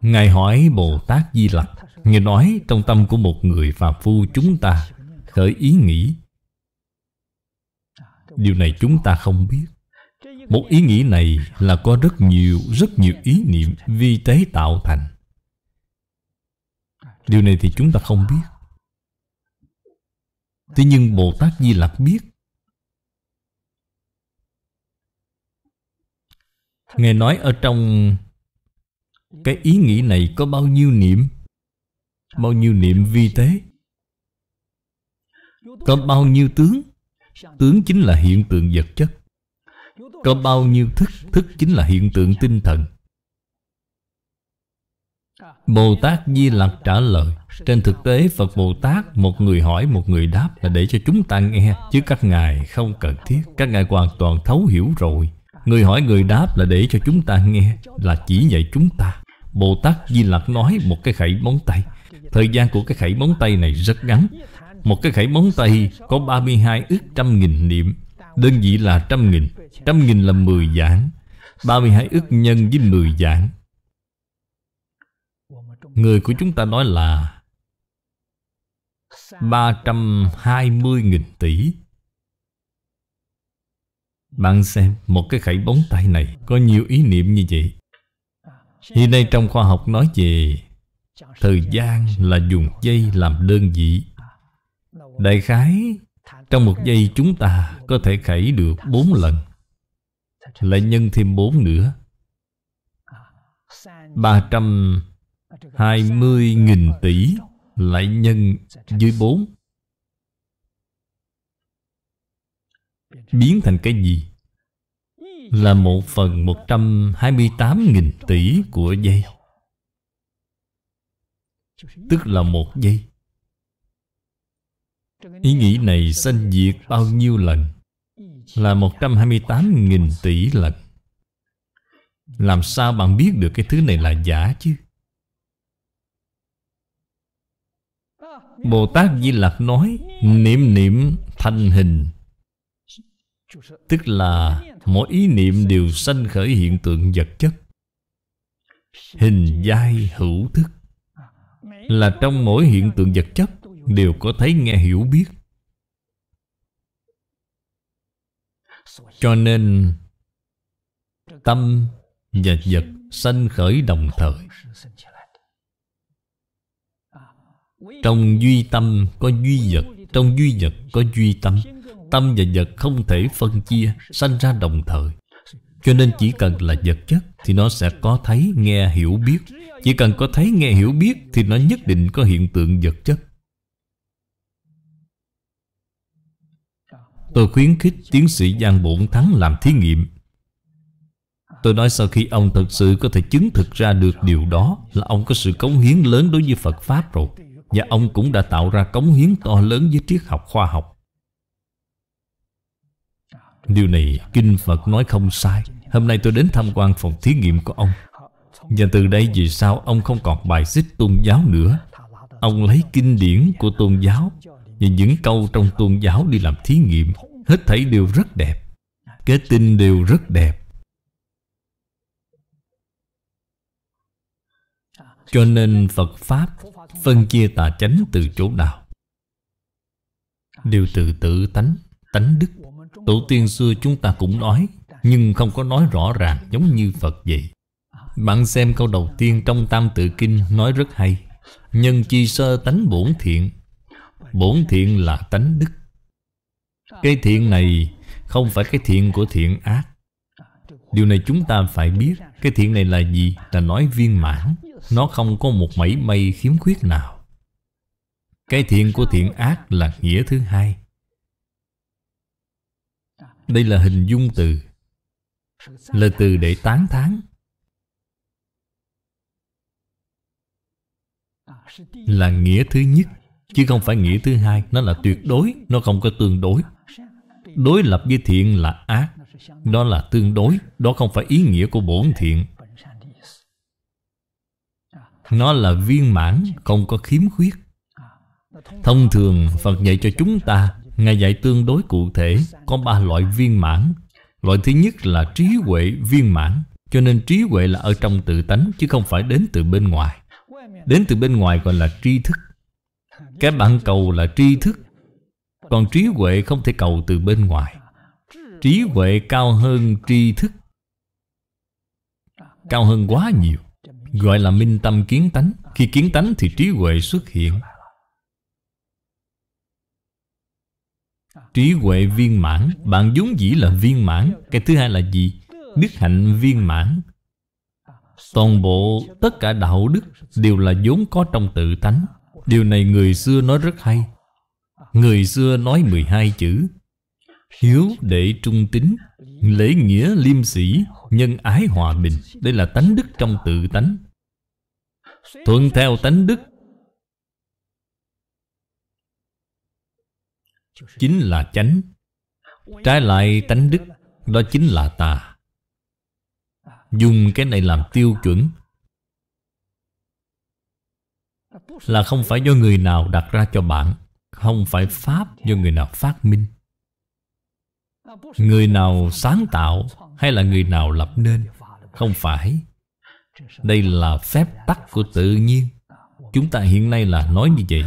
Ngài hỏi Bồ Tát Di Lặc Ngài nói trong tâm của một người phàm phu chúng ta Khởi ý nghĩ Điều này chúng ta không biết Một ý nghĩ này là có rất nhiều, rất nhiều ý niệm vi tế tạo thành Điều này thì chúng ta không biết Thế nhưng Bồ Tát Di Lặc biết Nghe nói ở trong cái ý nghĩ này có bao nhiêu niệm Bao nhiêu niệm vi tế Có bao nhiêu tướng Tướng chính là hiện tượng vật chất Có bao nhiêu thức Thức chính là hiện tượng tinh thần Bồ Tát Di Lặc trả lời Trên thực tế Phật Bồ Tát Một người hỏi một người đáp Là để cho chúng ta nghe Chứ các ngài không cần thiết Các ngài hoàn toàn thấu hiểu rồi Người hỏi người đáp là để cho chúng ta nghe Là chỉ dạy chúng ta Bồ Tát Di Lặc nói một cái khẩy móng tay Thời gian của cái khẩy móng tay này rất ngắn Một cái khẩy móng tay có 32 ức trăm nghìn niệm Đơn vị là trăm nghìn Trăm nghìn là 10 giảng 32 ức nhân với 10 giảng Người của chúng ta nói là 320 nghìn tỷ bạn xem một cái khẩy bóng tay này Có nhiều ý niệm như vậy Hiện nay trong khoa học nói về Thời gian là dùng giây làm đơn vị Đại khái Trong một giây chúng ta có thể khẩy được bốn lần Lại nhân thêm bốn nữa ba trăm hai mươi nghìn tỷ Lại nhân dưới bốn biến thành cái gì là một phần 128.000 tỷ của giây tức là một giây ý nghĩ này sanh diệt bao nhiêu lần là 128.000 tỷ lần làm sao bạn biết được cái thứ này là giả chứ Bồ Tát Di Lặc nói Niệm niệm thanh hình Tức là mỗi ý niệm đều sanh khởi hiện tượng vật chất Hình dai hữu thức Là trong mỗi hiện tượng vật chất Đều có thấy nghe hiểu biết Cho nên Tâm và vật sanh khởi đồng thời Trong duy tâm có duy vật Trong duy vật có duy tâm Tâm và vật không thể phân chia Sanh ra đồng thời Cho nên chỉ cần là vật chất Thì nó sẽ có thấy, nghe, hiểu, biết Chỉ cần có thấy, nghe, hiểu, biết Thì nó nhất định có hiện tượng vật chất Tôi khuyến khích tiến sĩ Giang Bổn Thắng làm thí nghiệm Tôi nói sau khi ông thật sự có thể chứng thực ra được điều đó Là ông có sự cống hiến lớn đối với Phật Pháp rồi Và ông cũng đã tạo ra cống hiến to lớn với triết học khoa học Điều này Kinh Phật nói không sai Hôm nay tôi đến tham quan phòng thí nghiệm của ông Và từ đây vì sao ông không còn bài xích tôn giáo nữa Ông lấy kinh điển của tôn giáo Và những câu trong tôn giáo đi làm thí nghiệm Hết thảy đều rất đẹp Kết tinh đều rất đẹp Cho nên Phật Pháp Phân chia tà chánh từ chỗ nào Đều từ tự tánh Tánh đức Tổ tiên xưa chúng ta cũng nói Nhưng không có nói rõ ràng giống như Phật vậy Bạn xem câu đầu tiên trong Tam Tự Kinh nói rất hay Nhân chi sơ tánh bổn thiện Bổn thiện là tánh đức Cái thiện này không phải cái thiện của thiện ác Điều này chúng ta phải biết Cái thiện này là gì? Là nói viên mãn Nó không có một mảy may khiếm khuyết nào Cái thiện của thiện ác là nghĩa thứ hai đây là hình dung từ Là từ để tán thán Là nghĩa thứ nhất Chứ không phải nghĩa thứ hai Nó là tuyệt đối Nó không có tương đối Đối lập với thiện là ác Đó là tương đối Đó không phải ý nghĩa của bổn thiện Nó là viên mãn Không có khiếm khuyết Thông thường Phật dạy cho chúng ta Ngài dạy tương đối cụ thể Có ba loại viên mãn Loại thứ nhất là trí huệ viên mãn Cho nên trí huệ là ở trong tự tánh Chứ không phải đến từ bên ngoài Đến từ bên ngoài gọi là tri thức Cái bạn cầu là tri thức Còn trí huệ không thể cầu từ bên ngoài Trí huệ cao hơn tri thức Cao hơn quá nhiều Gọi là minh tâm kiến tánh Khi kiến tánh thì trí huệ xuất hiện Trí huệ viên mãn Bạn vốn dĩ là viên mãn Cái thứ hai là gì? Đức hạnh viên mãn Toàn bộ tất cả đạo đức Đều là vốn có trong tự tánh Điều này người xưa nói rất hay Người xưa nói 12 chữ Hiếu đệ trung tính Lễ nghĩa liêm sĩ Nhân ái hòa bình Đây là tánh đức trong tự tánh Thuận theo tánh đức chính là chánh trái lại tánh đức đó chính là tà dùng cái này làm tiêu chuẩn là không phải do người nào đặt ra cho bạn không phải pháp do người nào phát minh người nào sáng tạo hay là người nào lập nên không phải đây là phép tắc của tự nhiên chúng ta hiện nay là nói như vậy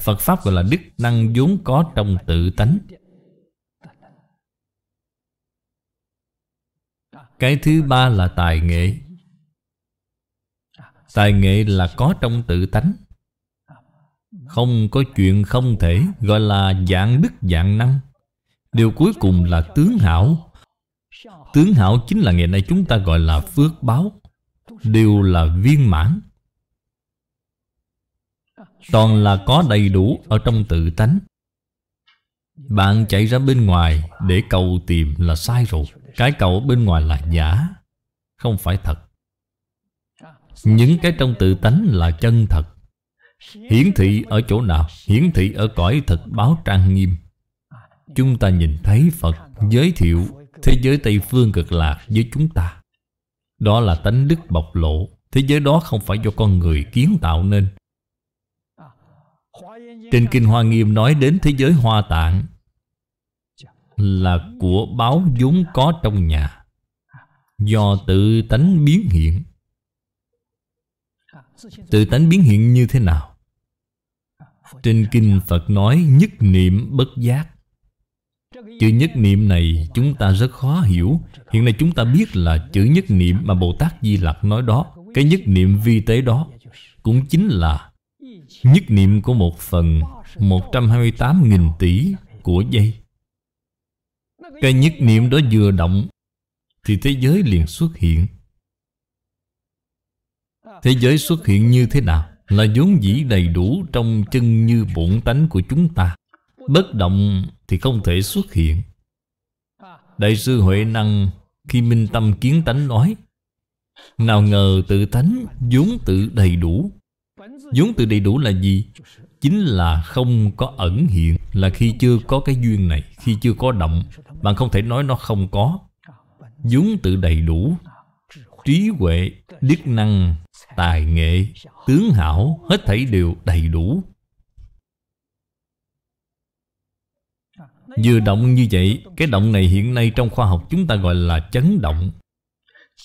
Phật Pháp gọi là đức năng vốn có trong tự tánh Cái thứ ba là tài nghệ Tài nghệ là có trong tự tánh Không có chuyện không thể Gọi là dạng đức dạng năng Điều cuối cùng là tướng hảo Tướng hảo chính là ngày nay chúng ta gọi là phước báo đều là viên mãn toàn là có đầy đủ ở trong tự tánh bạn chạy ra bên ngoài để cầu tìm là sai rồi cái cầu bên ngoài là giả không phải thật những cái trong tự tánh là chân thật hiển thị ở chỗ nào hiển thị ở cõi thật báo trang nghiêm chúng ta nhìn thấy phật giới thiệu thế giới tây phương cực lạc với chúng ta đó là tánh đức bộc lộ thế giới đó không phải do con người kiến tạo nên trên Kinh Hoa Nghiêm nói đến thế giới hoa tạng Là của báo vốn có trong nhà Do tự tánh biến hiện Tự tánh biến hiện như thế nào? Trên Kinh Phật nói nhất niệm bất giác Chữ nhất niệm này chúng ta rất khó hiểu Hiện nay chúng ta biết là chữ nhất niệm mà Bồ Tát Di Lặc nói đó Cái nhất niệm vi tế đó Cũng chính là Nhất niệm của một phần 128.000 tỷ của dây Cái nhất niệm đó vừa động Thì thế giới liền xuất hiện Thế giới xuất hiện như thế nào? Là vốn dĩ đầy đủ trong chân như bổn tánh của chúng ta Bất động thì không thể xuất hiện Đại sư Huệ Năng khi minh tâm kiến tánh nói Nào ngờ tự tánh vốn tự đầy đủ Vốn từ đầy đủ là gì? Chính là không có ẩn hiện Là khi chưa có cái duyên này Khi chưa có động Bạn không thể nói nó không có Vốn tự đầy đủ Trí huệ, đức năng, tài nghệ, tướng hảo Hết thảy đều đầy đủ Vừa động như vậy Cái động này hiện nay trong khoa học chúng ta gọi là chấn động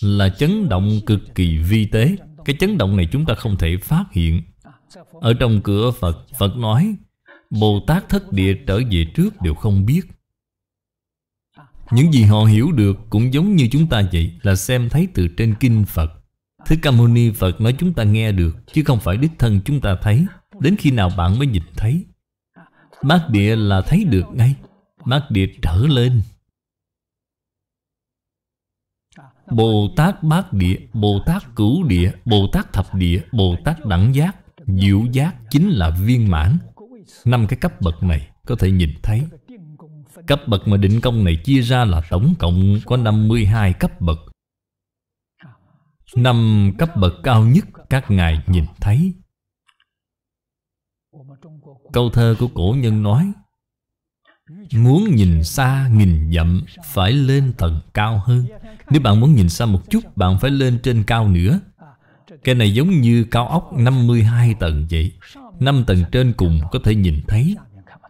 Là chấn động cực kỳ vi tế Cái chấn động này chúng ta không thể phát hiện ở trong cửa Phật, Phật nói Bồ Tát thất địa trở về trước đều không biết Những gì họ hiểu được cũng giống như chúng ta vậy Là xem thấy từ trên kinh Phật Thế Ca Mâu Ni Phật nói chúng ta nghe được Chứ không phải đích thân chúng ta thấy Đến khi nào bạn mới nhìn thấy Bát địa là thấy được ngay Bát địa trở lên Bồ Tát Bát Địa, Bồ Tát Cửu Địa, Bồ Tát Thập Địa, Bồ Tát Đẳng Giác Diệu giác chính là viên mãn năm cái cấp bậc này có thể nhìn thấy Cấp bậc mà định công này chia ra là tổng cộng có 52 cấp bậc năm cấp bậc cao nhất các ngài nhìn thấy Câu thơ của cổ nhân nói Muốn nhìn xa, nghìn dặm Phải lên tầng cao hơn Nếu bạn muốn nhìn xa một chút Bạn phải lên trên cao nữa cái này giống như cao ốc 52 tầng vậy 5 tầng trên cùng có thể nhìn thấy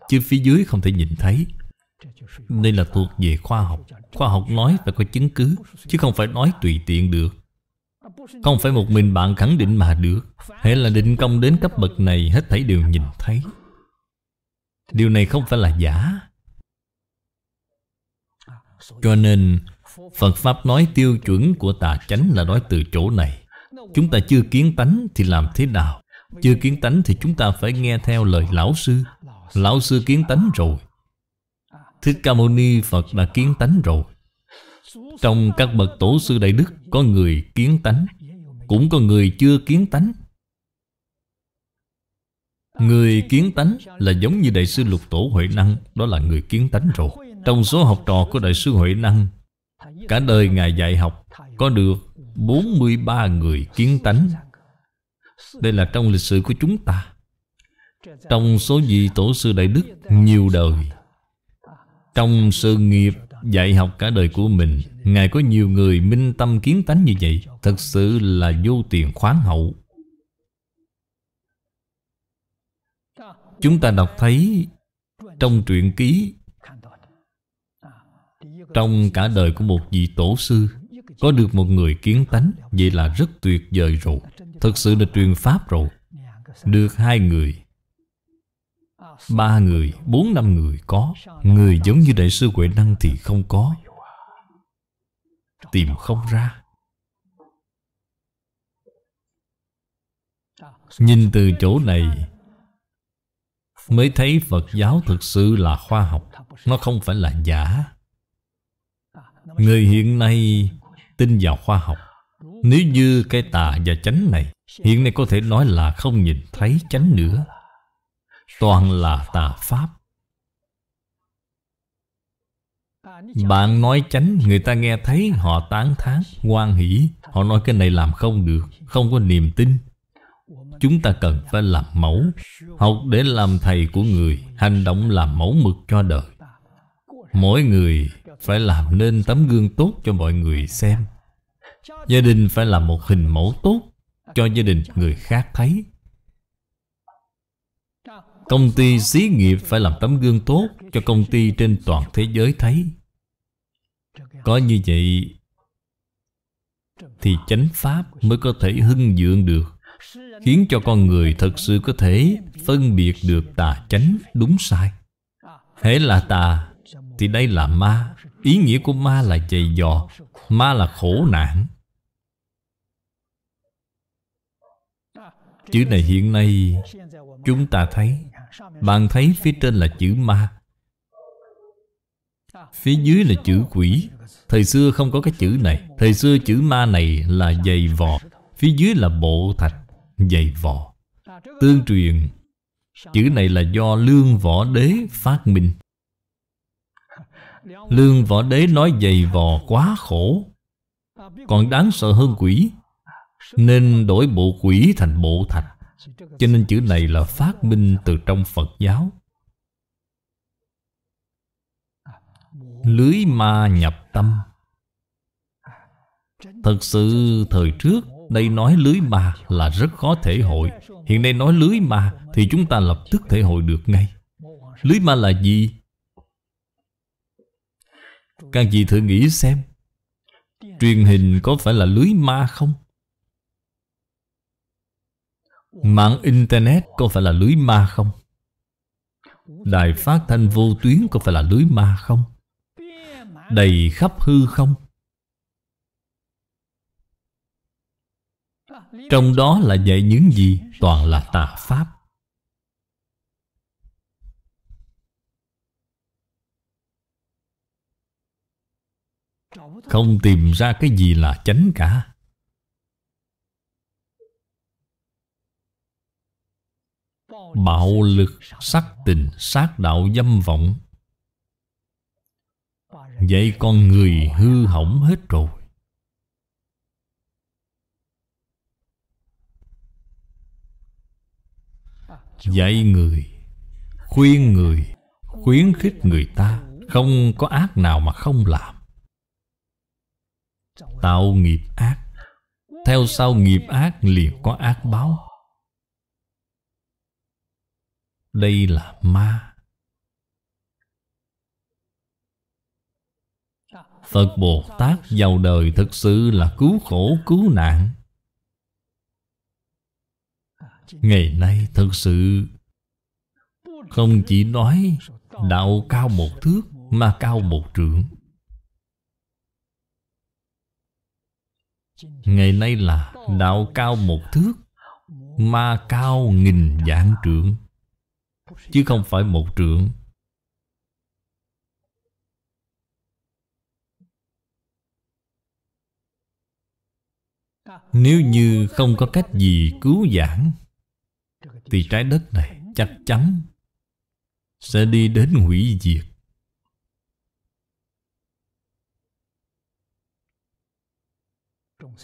Chứ phía dưới không thể nhìn thấy Đây là thuộc về khoa học Khoa học nói phải có chứng cứ Chứ không phải nói tùy tiện được Không phải một mình bạn khẳng định mà được Hãy là định công đến cấp bậc này Hết thảy đều nhìn thấy Điều này không phải là giả Cho nên Phật Pháp nói tiêu chuẩn của tà chánh là nói từ chỗ này Chúng ta chưa kiến tánh thì làm thế nào? Chưa kiến tánh thì chúng ta phải nghe theo lời lão sư. Lão sư kiến tánh rồi. Thích Ca Mâu Ni Phật đã kiến tánh rồi. Trong các bậc tổ sư đại đức có người kiến tánh, cũng có người chưa kiến tánh. Người kiến tánh là giống như Đại sư Lục Tổ Huệ Năng, đó là người kiến tánh rồi. Trong số học trò của Đại sư Huệ Năng, cả đời Ngài dạy học có được 43 người kiến tánh Đây là trong lịch sử của chúng ta Trong số vị tổ sư Đại Đức nhiều đời Trong sự nghiệp dạy học cả đời của mình Ngài có nhiều người minh tâm kiến tánh như vậy Thật sự là vô tiền khoáng hậu Chúng ta đọc thấy Trong truyện ký Trong cả đời của một vị tổ sư có được một người kiến tánh Vậy là rất tuyệt vời rồi Thật sự là truyền pháp rồi Được hai người Ba người, bốn năm người có Người giống như Đại sư Huệ Năng thì không có Tìm không ra Nhìn từ chỗ này Mới thấy Phật giáo thực sự là khoa học Nó không phải là giả Người hiện nay tin vào khoa học Nếu như cái tà và chánh này Hiện nay có thể nói là không nhìn thấy chánh nữa Toàn là tà pháp Bạn nói chánh Người ta nghe thấy họ tán thán Hoan hỷ Họ nói cái này làm không được Không có niềm tin Chúng ta cần phải làm mẫu Học để làm thầy của người Hành động làm mẫu mực cho đời Mỗi người phải làm nên tấm gương tốt cho mọi người xem gia đình phải là một hình mẫu tốt cho gia đình người khác thấy công ty xí nghiệp phải làm tấm gương tốt cho công ty trên toàn thế giới thấy có như vậy thì chánh pháp mới có thể hưng dưỡng được khiến cho con người thật sự có thể phân biệt được tà chánh đúng sai hễ là tà thì đây là ma Ý nghĩa của ma là dày dò Ma là khổ nạn Chữ này hiện nay Chúng ta thấy Bạn thấy phía trên là chữ ma Phía dưới là chữ quỷ Thời xưa không có cái chữ này Thời xưa chữ ma này là dày vò Phía dưới là bộ thạch Dày vò Tương truyền Chữ này là do Lương Võ Đế phát minh Lương võ đế nói dày vò quá khổ Còn đáng sợ hơn quỷ Nên đổi bộ quỷ thành bộ thạch Cho nên chữ này là phát minh từ trong Phật giáo Lưới ma nhập tâm Thật sự thời trước đây nói lưới ma là rất khó thể hội Hiện nay nói lưới ma thì chúng ta lập tức thể hội được ngay Lưới ma là gì? Các vị thử nghĩ xem Truyền hình có phải là lưới ma không? Mạng Internet có phải là lưới ma không? Đài phát thanh vô tuyến có phải là lưới ma không? Đầy khắp hư không? Trong đó là dạy những gì toàn là tà pháp Không tìm ra cái gì là chánh cả Bạo lực, sắc tình, sát đạo dâm vọng Vậy con người hư hỏng hết rồi Dạy người Khuyên người Khuyến khích người ta Không có ác nào mà không làm Tạo nghiệp ác Theo sau nghiệp ác liền có ác báo Đây là ma Phật Bồ Tát vào đời thực sự là cứu khổ cứu nạn Ngày nay thực sự Không chỉ nói đạo cao một thước mà cao một trượng Ngày nay là đạo cao một thước Ma cao nghìn dạng trưởng, Chứ không phải một trưởng. Nếu như không có cách gì cứu giảng Thì trái đất này chắc chắn Sẽ đi đến hủy diệt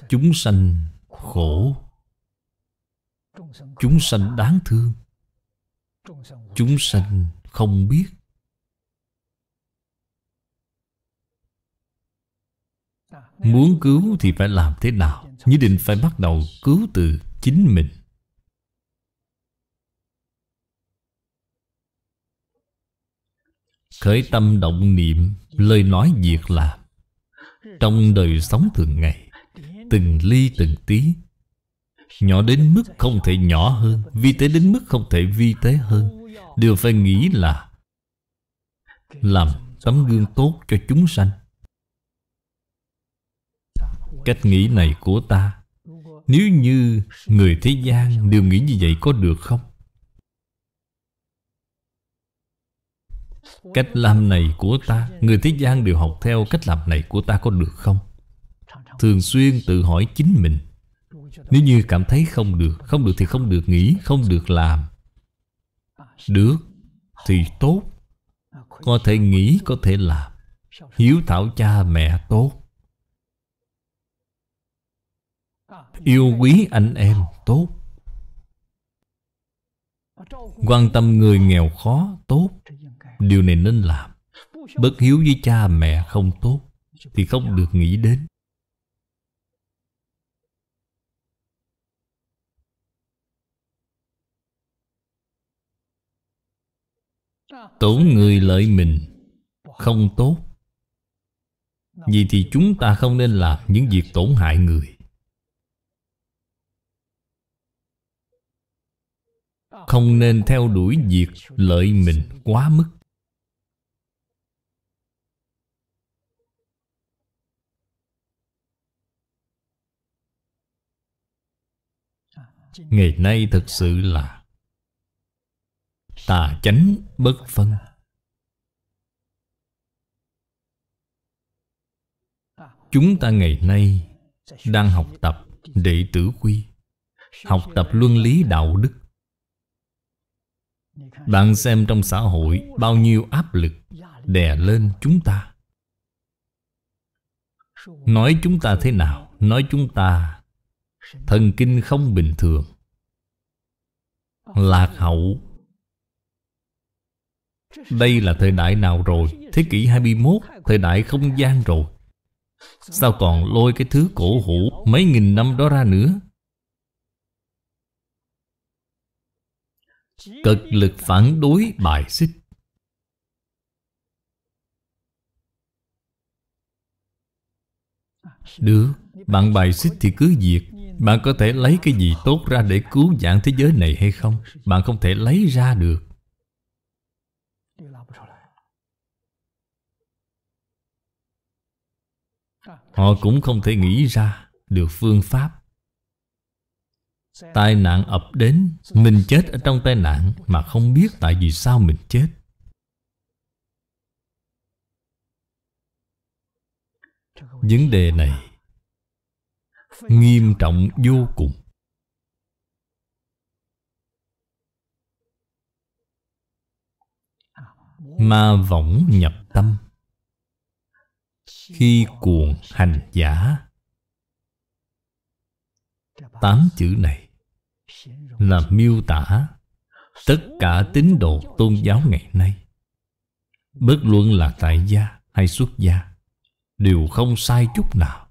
chúng sanh khổ chúng sanh đáng thương chúng sanh không biết muốn cứu thì phải làm thế nào nhất định phải bắt đầu cứu từ chính mình khởi tâm động niệm lời nói việc làm trong đời sống thường ngày từng ly từng tí Nhỏ đến mức không thể nhỏ hơn Vi tế đến mức không thể vi tế hơn Đều phải nghĩ là Làm tấm gương tốt cho chúng sanh Cách nghĩ này của ta Nếu như người thế gian đều nghĩ như vậy có được không? Cách làm này của ta Người thế gian đều học theo cách làm này của ta có được không? thường xuyên tự hỏi chính mình nếu như cảm thấy không được không được thì không được nghĩ không được làm được thì tốt có thể nghĩ có thể làm hiếu thảo cha mẹ tốt yêu quý anh em tốt quan tâm người nghèo khó tốt điều này nên làm bất hiếu với cha mẹ không tốt thì không được nghĩ đến tổn người lợi mình không tốt vì thì chúng ta không nên làm những việc tổn hại người Không nên theo đuổi việc lợi mình quá mức Ngày nay thực sự là tà chánh bất phân chúng ta ngày nay đang học tập đệ tử quy học tập luân lý đạo đức bạn xem trong xã hội bao nhiêu áp lực đè lên chúng ta nói chúng ta thế nào nói chúng ta thần kinh không bình thường lạc hậu đây là thời đại nào rồi Thế kỷ 21 Thời đại không gian rồi Sao còn lôi cái thứ cổ hủ Mấy nghìn năm đó ra nữa Cực lực phản đối bài xích Được Bạn bài xích thì cứ diệt Bạn có thể lấy cái gì tốt ra để cứu vãn thế giới này hay không? Bạn không thể lấy ra được Họ cũng không thể nghĩ ra được phương pháp Tai nạn ập đến Mình chết ở trong tai nạn Mà không biết tại vì sao mình chết Vấn đề này Nghiêm trọng vô cùng Ma vọng nhập tâm khi cuồng hành giả tám chữ này là miêu tả tất cả tín đồ tôn giáo ngày nay bất luận là tại gia hay xuất gia đều không sai chút nào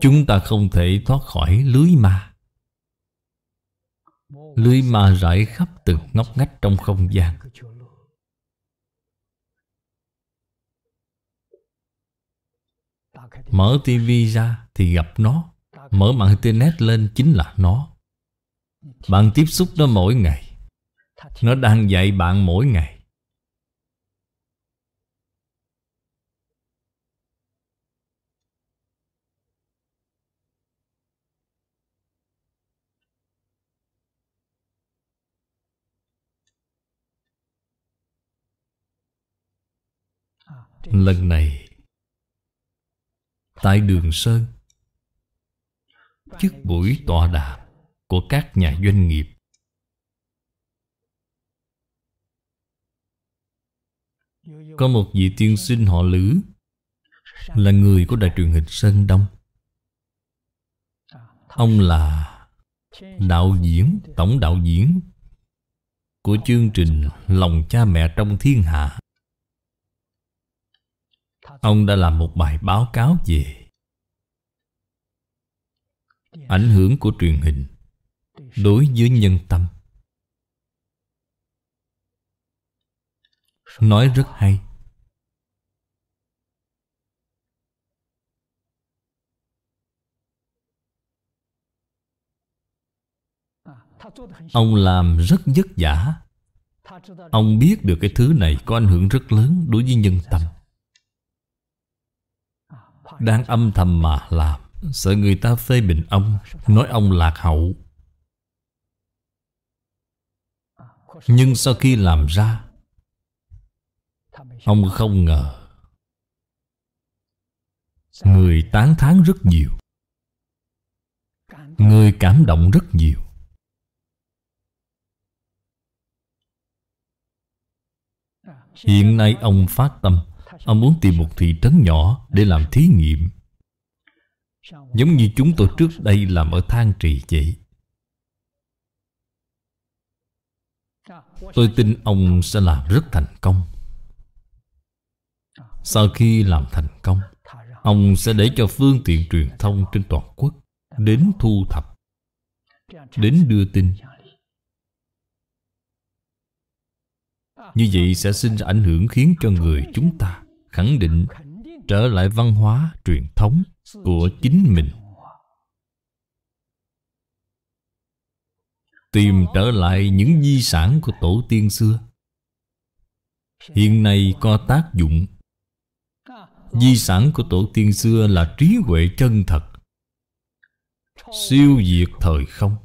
chúng ta không thể thoát khỏi lưới ma lưới ma rải khắp từng ngóc ngách trong không gian mở tivi ra thì gặp nó mở mạng internet lên chính là nó bạn tiếp xúc nó mỗi ngày nó đang dạy bạn mỗi ngày lần này tại đường sơn chức buổi tọa đàm của các nhà doanh nghiệp có một vị tiên sinh họ lữ là người của đài truyền hình sơn đông ông là đạo diễn tổng đạo diễn của chương trình lòng cha mẹ trong thiên hạ Ông đã làm một bài báo cáo về Ảnh hưởng của truyền hình Đối với nhân tâm Nói rất hay
Ông làm rất
vất vả Ông biết được cái thứ này có ảnh hưởng rất lớn đối với nhân tâm đang âm thầm mà làm Sợ người ta phê bình ông Nói ông lạc hậu Nhưng sau khi làm ra Ông không ngờ Người tán thán rất nhiều Người cảm động rất nhiều
Hiện nay
ông phát tâm Ông muốn tìm một thị trấn nhỏ để làm thí nghiệm Giống như chúng tôi trước đây làm ở Thang Trì vậy Tôi tin ông sẽ làm rất thành công Sau khi làm thành công Ông sẽ để cho phương tiện truyền thông trên toàn quốc Đến thu thập Đến đưa tin Như vậy sẽ sinh ra ảnh hưởng khiến cho người chúng ta khẳng định trở lại văn hóa truyền thống của chính mình tìm trở lại những di sản của tổ tiên xưa hiện nay có tác dụng di sản của tổ tiên xưa là trí huệ chân thật siêu diệt thời không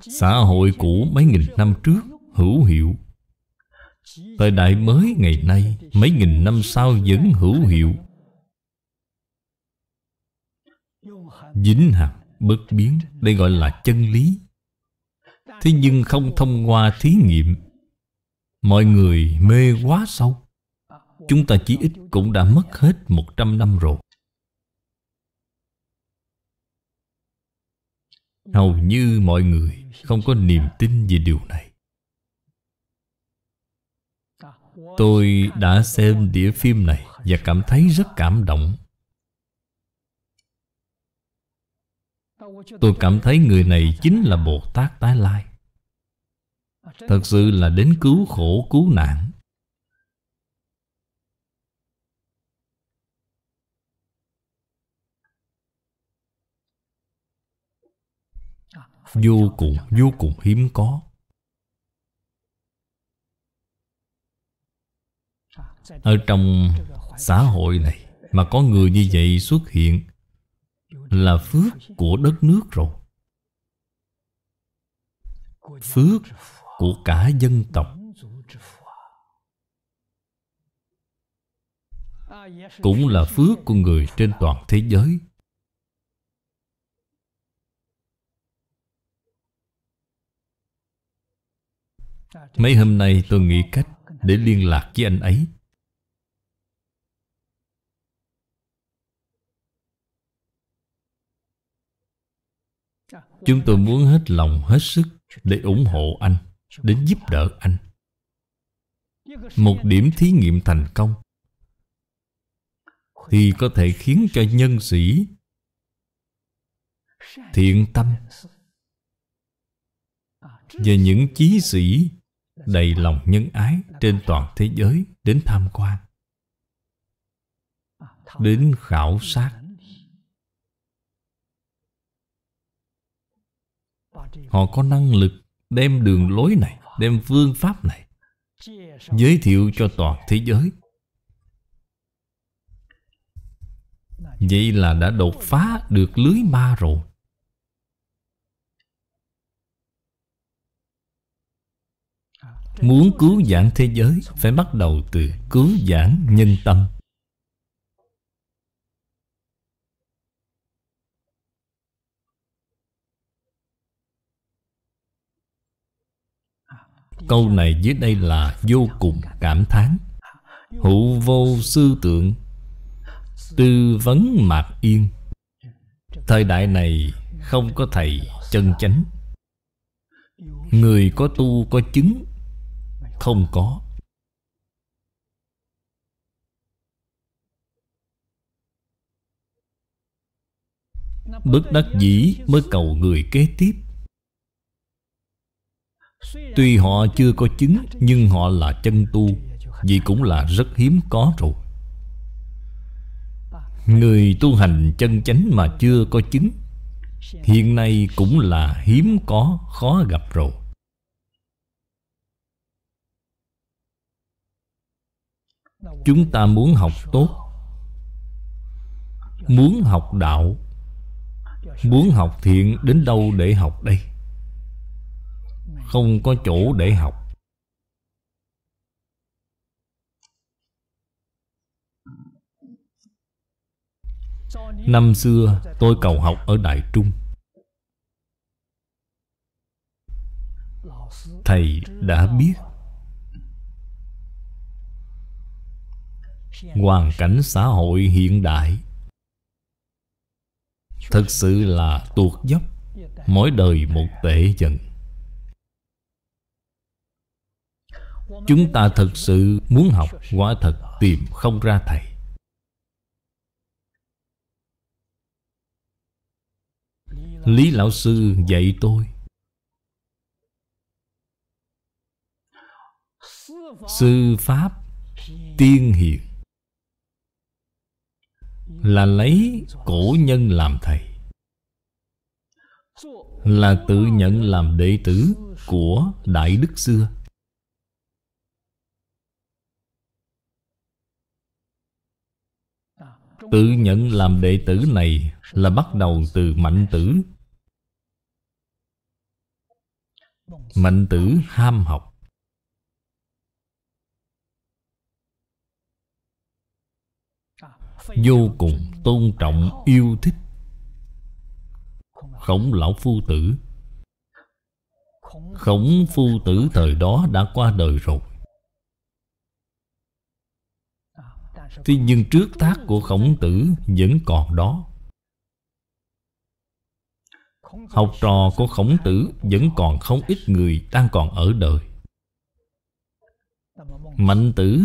Xã hội cũ mấy nghìn năm trước hữu hiệu Thời đại mới ngày nay Mấy nghìn năm sau vẫn hữu hiệu Dính hạt bất biến Đây gọi là chân lý Thế nhưng không thông qua thí nghiệm Mọi người mê quá sâu Chúng ta chỉ ít cũng đã mất hết một trăm năm rồi Hầu như mọi người không có niềm tin về điều này Tôi đã xem đĩa phim này và cảm thấy rất cảm động Tôi cảm thấy người này chính là Bồ Tát Tái Lai Thật sự là đến cứu khổ cứu nạn vô cùng vô cùng hiếm có ở trong xã hội này mà có người như vậy xuất hiện là phước của đất nước rồi phước của cả dân tộc cũng là phước của người trên toàn thế giới Mấy hôm nay tôi nghĩ cách để liên lạc với anh ấy Chúng tôi muốn hết lòng hết sức để ủng hộ anh Đến giúp đỡ anh Một điểm thí nghiệm thành công Thì có thể khiến cho nhân sĩ Thiện tâm Và những chí sĩ đầy lòng nhân ái trên toàn thế giới đến tham quan đến khảo sát họ có năng lực đem đường lối này đem phương pháp này giới thiệu cho toàn thế giới vậy là đã đột phá được lưới ma rồi Muốn cứu giảng thế giới Phải bắt đầu từ cứu giảng nhân tâm Câu này dưới đây là vô cùng cảm thán Hữu vô sư tượng Tư vấn mạc yên Thời đại này không có thầy chân chánh Người có tu có chứng không có Bất đắc dĩ mới cầu người kế tiếp Tuy họ chưa có chứng Nhưng họ là chân tu Vì cũng là rất hiếm có rồi Người tu hành chân chánh mà chưa có chứng Hiện nay cũng là hiếm có khó gặp rồi chúng ta muốn học tốt muốn học đạo muốn học thiện đến đâu để học đây không có chỗ để học
năm xưa tôi
cầu học ở đại trung
thầy đã biết hoàn
cảnh xã hội hiện đại thật sự là tuột dốc mỗi đời một tệ dần chúng ta thật sự muốn học quả thật tìm không ra thầy lý lão sư dạy tôi sư pháp tiên hiền là lấy cổ nhân làm thầy là tự nhận làm đệ tử của đại đức xưa
tự nhận làm đệ tử
này là bắt đầu từ mạnh tử mạnh tử ham học Vô cùng tôn trọng yêu thích Khổng lão phu tử Khổng phu tử thời đó đã qua đời rồi tuy nhiên trước tác của khổng tử vẫn còn đó Học trò của khổng tử vẫn còn không ít người đang còn ở đời Mạnh tử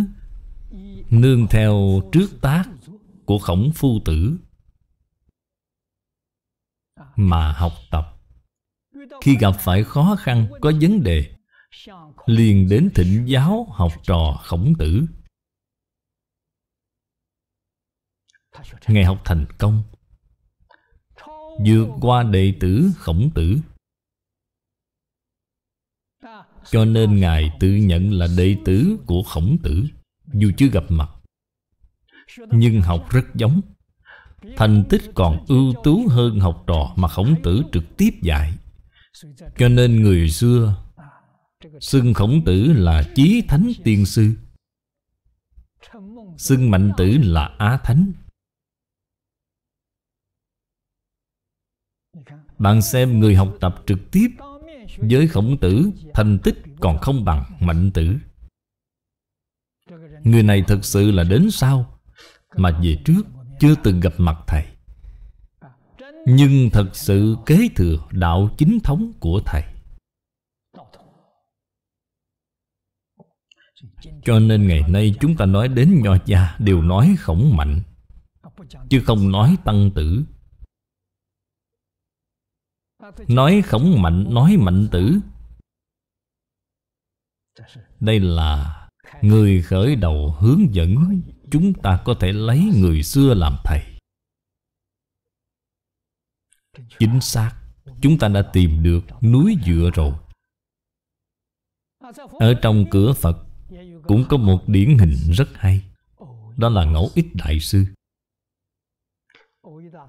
nương theo trước tác của khổng phu tử mà học tập khi gặp phải khó khăn có vấn đề liền đến thỉnh giáo học trò khổng tử ngày học thành công vượt qua đệ tử khổng tử cho nên ngài tự nhận là đệ tử của khổng tử dù chưa gặp mặt nhưng học rất giống thành tích còn ưu tú hơn học trò mà khổng tử trực tiếp dạy cho nên người xưa xưng khổng tử là chí thánh tiên sư xưng mạnh tử là á thánh bạn xem người học tập trực tiếp với khổng tử thành tích còn không bằng mạnh tử người này thực sự là đến sau mà về trước chưa từng gặp mặt thầy nhưng thật sự kế thừa đạo chính thống của thầy cho nên ngày nay chúng ta nói đến nho gia đều nói khổng mạnh chứ không nói tăng tử nói khổng mạnh nói mạnh tử đây là người khởi đầu hướng dẫn chúng ta có thể lấy người xưa làm thầy chính xác chúng ta đã tìm được núi dựa rồi ở trong cửa phật cũng có một điển hình rất hay đó là ngẫu ích đại sư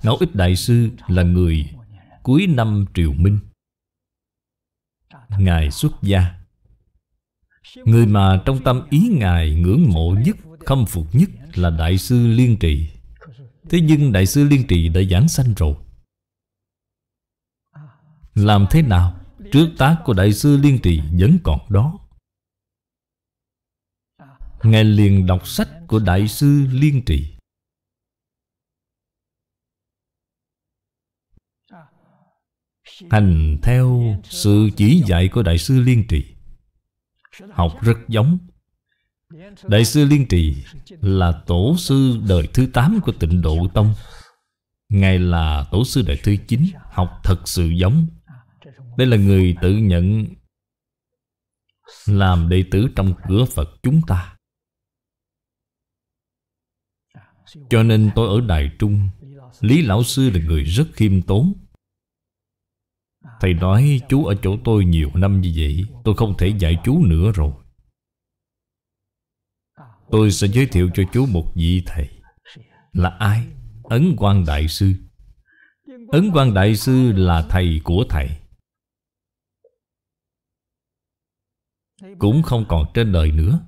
ngẫu ích đại sư là người cuối năm triều minh ngài xuất gia người mà trong tâm ý ngài ngưỡng mộ nhất khâm phục nhất là Đại sư Liên Trì Thế nhưng Đại sư Liên Trì đã giảng sanh rồi Làm thế nào Trước tác của Đại sư Liên Trì vẫn còn đó Ngài liền đọc sách của Đại sư Liên Trì Hành theo sự chỉ dạy của Đại sư Liên Trì Học rất giống Đại sư Liên Trì là tổ sư đời thứ 8 của tịnh Độ Tông Ngài là tổ sư đời thứ 9 Học thật sự giống Đây là người tự nhận Làm đệ tử trong cửa Phật chúng ta Cho nên tôi ở Đài Trung Lý Lão Sư là người rất khiêm tốn Thầy nói chú ở chỗ tôi nhiều năm như vậy Tôi không thể dạy chú nữa rồi Tôi sẽ giới thiệu cho chú một vị thầy Là ai? Ấn Quang Đại Sư Ấn Quang Đại Sư là thầy của thầy Cũng không còn trên đời nữa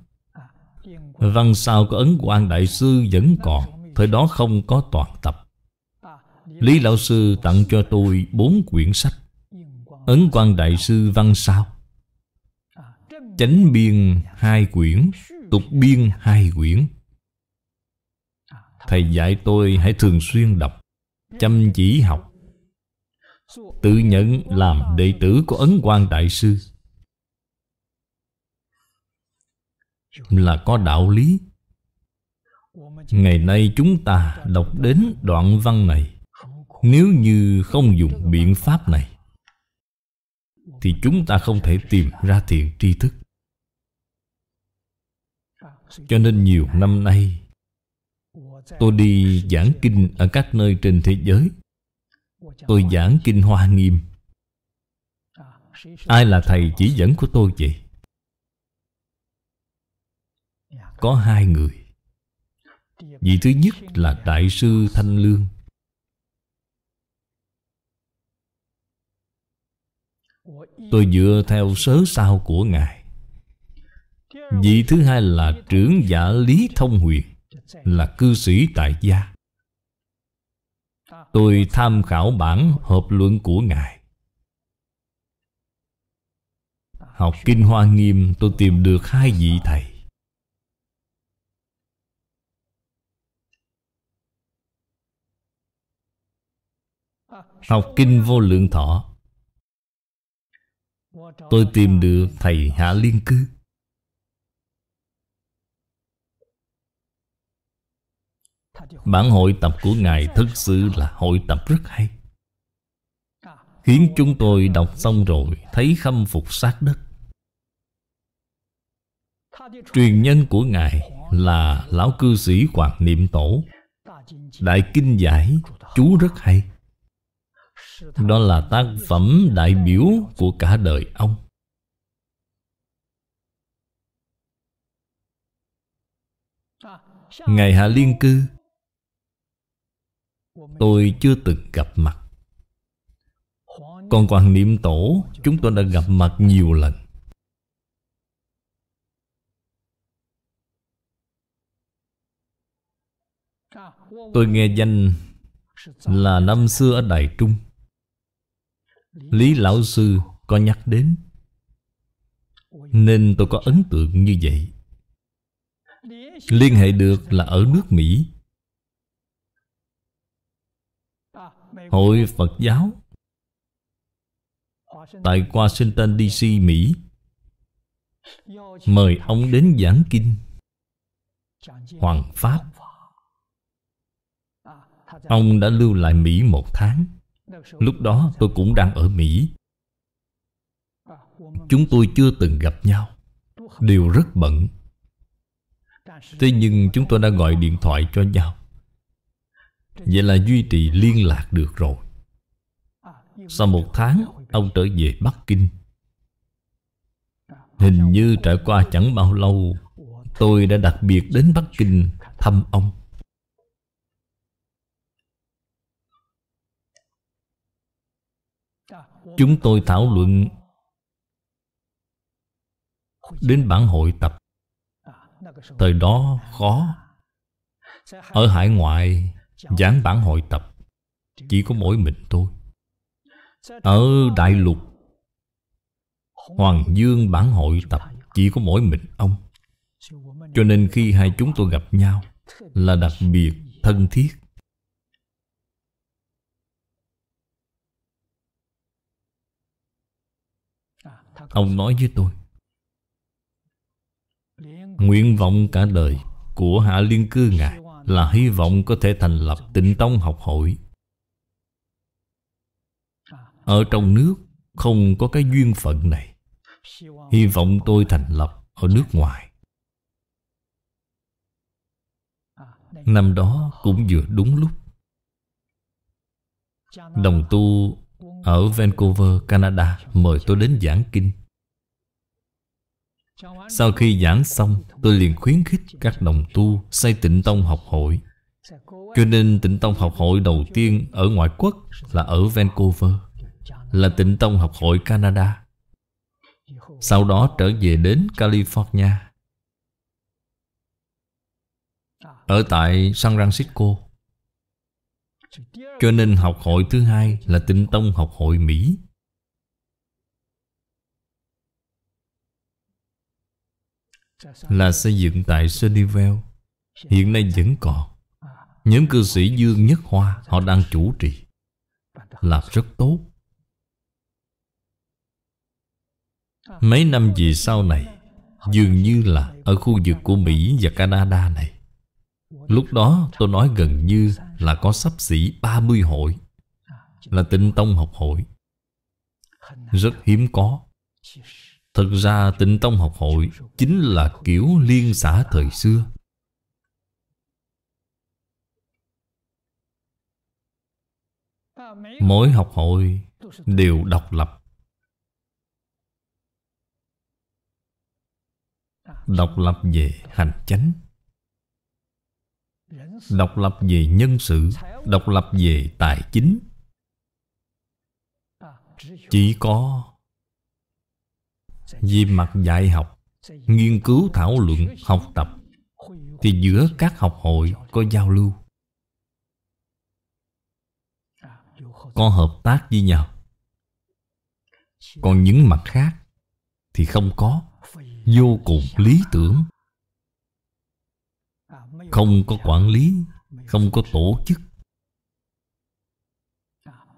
Văn sao của Ấn Quang Đại Sư vẫn còn Thời đó không có toàn tập Lý Lão Sư tặng cho tôi bốn quyển sách Ấn Quang Đại Sư Văn Sao Chánh biên hai quyển tục biên hai quyển thầy dạy tôi hãy thường xuyên đọc chăm chỉ học tự nhận làm đệ tử của ấn quang đại sư là có đạo lý ngày nay chúng ta đọc đến đoạn văn này nếu như không dùng biện pháp này thì chúng ta không thể tìm ra thiện tri thức cho nên nhiều năm nay Tôi đi giảng kinh ở các nơi trên thế giới Tôi giảng kinh Hoa Nghiêm Ai là thầy chỉ dẫn của tôi vậy? Có hai người Vị thứ nhất là Đại sư Thanh Lương Tôi dựa theo sớ sao của Ngài Vị thứ hai là trưởng giả Lý Thông Huyền Là cư sĩ tại gia Tôi tham khảo bản hợp luận của Ngài Học Kinh Hoa Nghiêm tôi tìm được hai vị thầy Học Kinh Vô Lượng Thọ Tôi tìm được thầy Hạ Liên Cư Bản hội tập của Ngài thực sự là hội tập rất hay Khiến chúng tôi đọc xong rồi Thấy khâm phục sát đất Truyền nhân của Ngài là Lão cư sĩ Hoàng Niệm Tổ Đại Kinh Giải Chú rất hay Đó là tác phẩm đại biểu của cả đời ông Ngài Hạ Liên Cư tôi chưa từng gặp mặt Còn quan niệm tổ chúng tôi đã gặp mặt nhiều lần
Tôi nghe danh
là năm xưa ở Đại Trung Lý Lão Sư có nhắc đến Nên tôi có ấn tượng như vậy Liên hệ được là ở nước Mỹ Hội Phật giáo Tại Washington DC, Mỹ Mời ông đến giảng kinh Hoàng Pháp Ông đã lưu lại Mỹ một tháng Lúc đó tôi cũng đang ở Mỹ Chúng tôi chưa từng gặp nhau Đều rất bận Thế nhưng chúng tôi đã gọi điện thoại cho nhau Vậy là duy trì liên lạc được rồi Sau một tháng Ông trở về Bắc Kinh Hình như trải qua chẳng bao lâu Tôi đã đặc biệt đến Bắc Kinh thăm ông Chúng tôi thảo luận Đến bản hội tập Thời đó khó Ở hải ngoại Giảng bản hội tập Chỉ có mỗi mình tôi Ở Đại Lục Hoàng Dương bản hội tập Chỉ có mỗi mình ông Cho nên khi hai chúng tôi gặp nhau Là đặc biệt thân thiết Ông nói với tôi Nguyện vọng cả đời Của Hạ Liên Cư Ngài là hy vọng có thể thành lập tịnh tông học hội ở trong nước không có cái duyên phận này hy vọng tôi thành lập ở nước ngoài năm đó cũng vừa đúng lúc đồng tu ở vancouver canada mời tôi đến giảng kinh sau khi giảng xong Tôi liền khuyến khích các đồng tu Xây tịnh tông học hội Cho nên tịnh tông học hội đầu tiên Ở ngoại quốc là ở Vancouver Là tịnh tông học hội Canada Sau đó trở về đến California Ở tại San Francisco Cho nên học hội thứ hai là tịnh tông học hội Mỹ là xây dựng tại Sunnyvale hiện nay vẫn còn nhóm cư sĩ Dương Nhất Hoa họ đang chủ trì làm rất tốt mấy năm về sau này dường như là ở khu vực của Mỹ và Canada này lúc đó tôi nói gần như là có sắp xỉ 30 hội là tinh tông học hội rất hiếm có Thực ra tịnh tông học hội Chính là kiểu liên xã thời xưa
Mỗi học hội
đều độc lập Độc lập về hành chánh Độc lập về nhân sự Độc lập về tài chính Chỉ có về mặt dạy học nghiên cứu thảo luận học tập thì giữa các học hội có giao lưu có hợp tác với nhau còn những mặt khác thì không có vô cùng lý tưởng không có quản lý không có tổ chức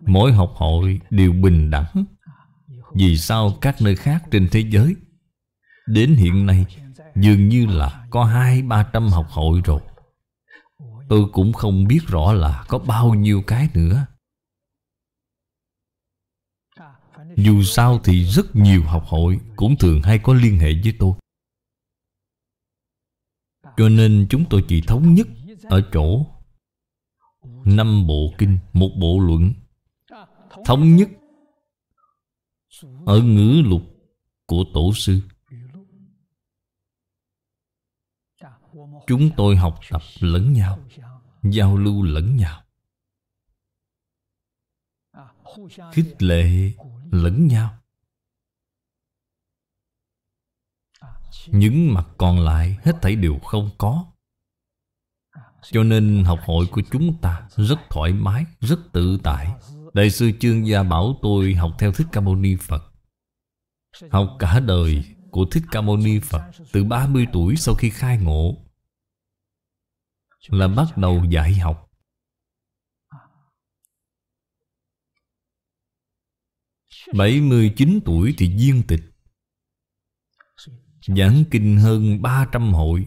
mỗi học hội đều bình đẳng vì sao các nơi khác trên thế giới Đến hiện nay Dường như là có hai ba trăm học hội rồi Tôi cũng không biết rõ là có bao nhiêu cái nữa Dù sao thì rất nhiều học hội Cũng thường hay có liên hệ với tôi Cho nên chúng tôi chỉ thống nhất Ở chỗ Năm bộ kinh Một bộ luận Thống nhất ở ngữ lục của tổ sư chúng tôi học tập lẫn nhau giao lưu lẫn nhau
khích lệ
lẫn nhau những mặt còn lại hết thảy đều không có cho nên học hội của chúng ta rất thoải mái rất tự tại Đại sư Chương Gia bảo tôi học theo Thích Ca Mâu Ni Phật Học cả đời của Thích Ca Mâu Ni Phật Từ 30 tuổi sau khi khai ngộ Là bắt đầu dạy học bảy mươi chín tuổi thì viên tịch Giảng kinh hơn ba trăm hội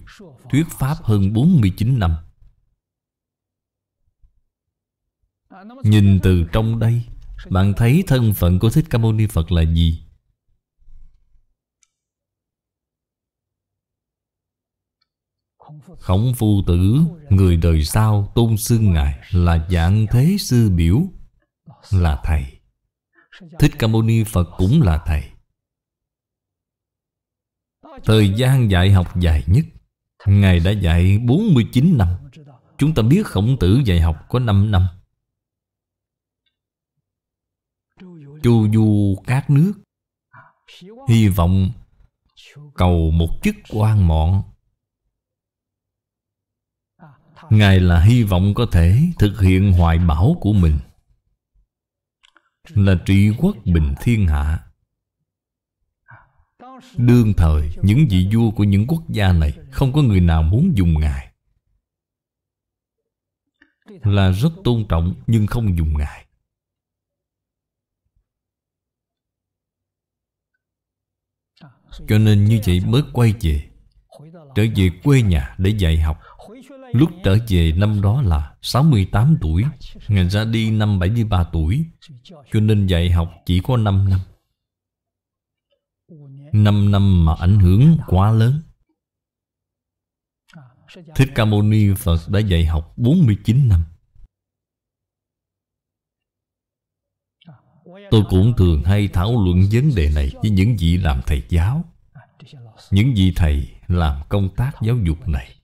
Thuyết pháp hơn bốn mươi chín năm Nhìn từ trong đây Bạn thấy thân phận của Thích Ca Mâu Ni Phật là gì? Khổng phu tử Người đời sau tôn xưng Ngài Là dạng thế sư biểu Là thầy Thích Ca Mâu Ni Phật cũng là thầy Thời gian dạy học dài nhất Ngài đã dạy 49 năm Chúng ta biết khổng tử dạy học có 5 năm chu du các nước hy vọng cầu một chức quan mọn ngài là hy vọng có thể thực hiện hoài bão của mình là trị quốc bình thiên hạ đương thời những vị vua của những quốc gia này không có người nào muốn dùng ngài là rất tôn trọng nhưng không dùng ngài Cho nên như vậy mới quay về Trở về quê nhà để dạy học Lúc trở về năm đó là 68 tuổi ngày ra đi năm 73 tuổi Cho nên dạy học chỉ có 5 năm 5 năm mà ảnh hưởng quá lớn Thích Ca Mâu Ni Phật đã dạy học 49 năm Tôi cũng thường hay thảo luận vấn đề này Với những vị làm thầy giáo Những vị thầy làm công tác giáo dục này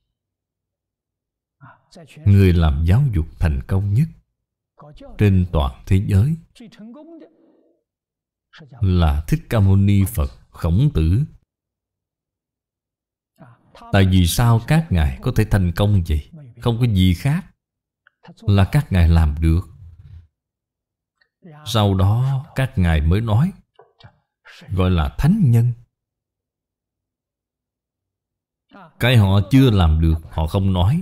Người làm giáo dục thành công nhất Trên toàn thế giới Là Thích Ca Mâu Ni Phật Khổng Tử Tại vì sao các ngài có thể thành công vậy? Không có gì khác Là các ngài làm được sau đó các ngài mới nói Gọi là thánh nhân Cái họ chưa làm được họ không nói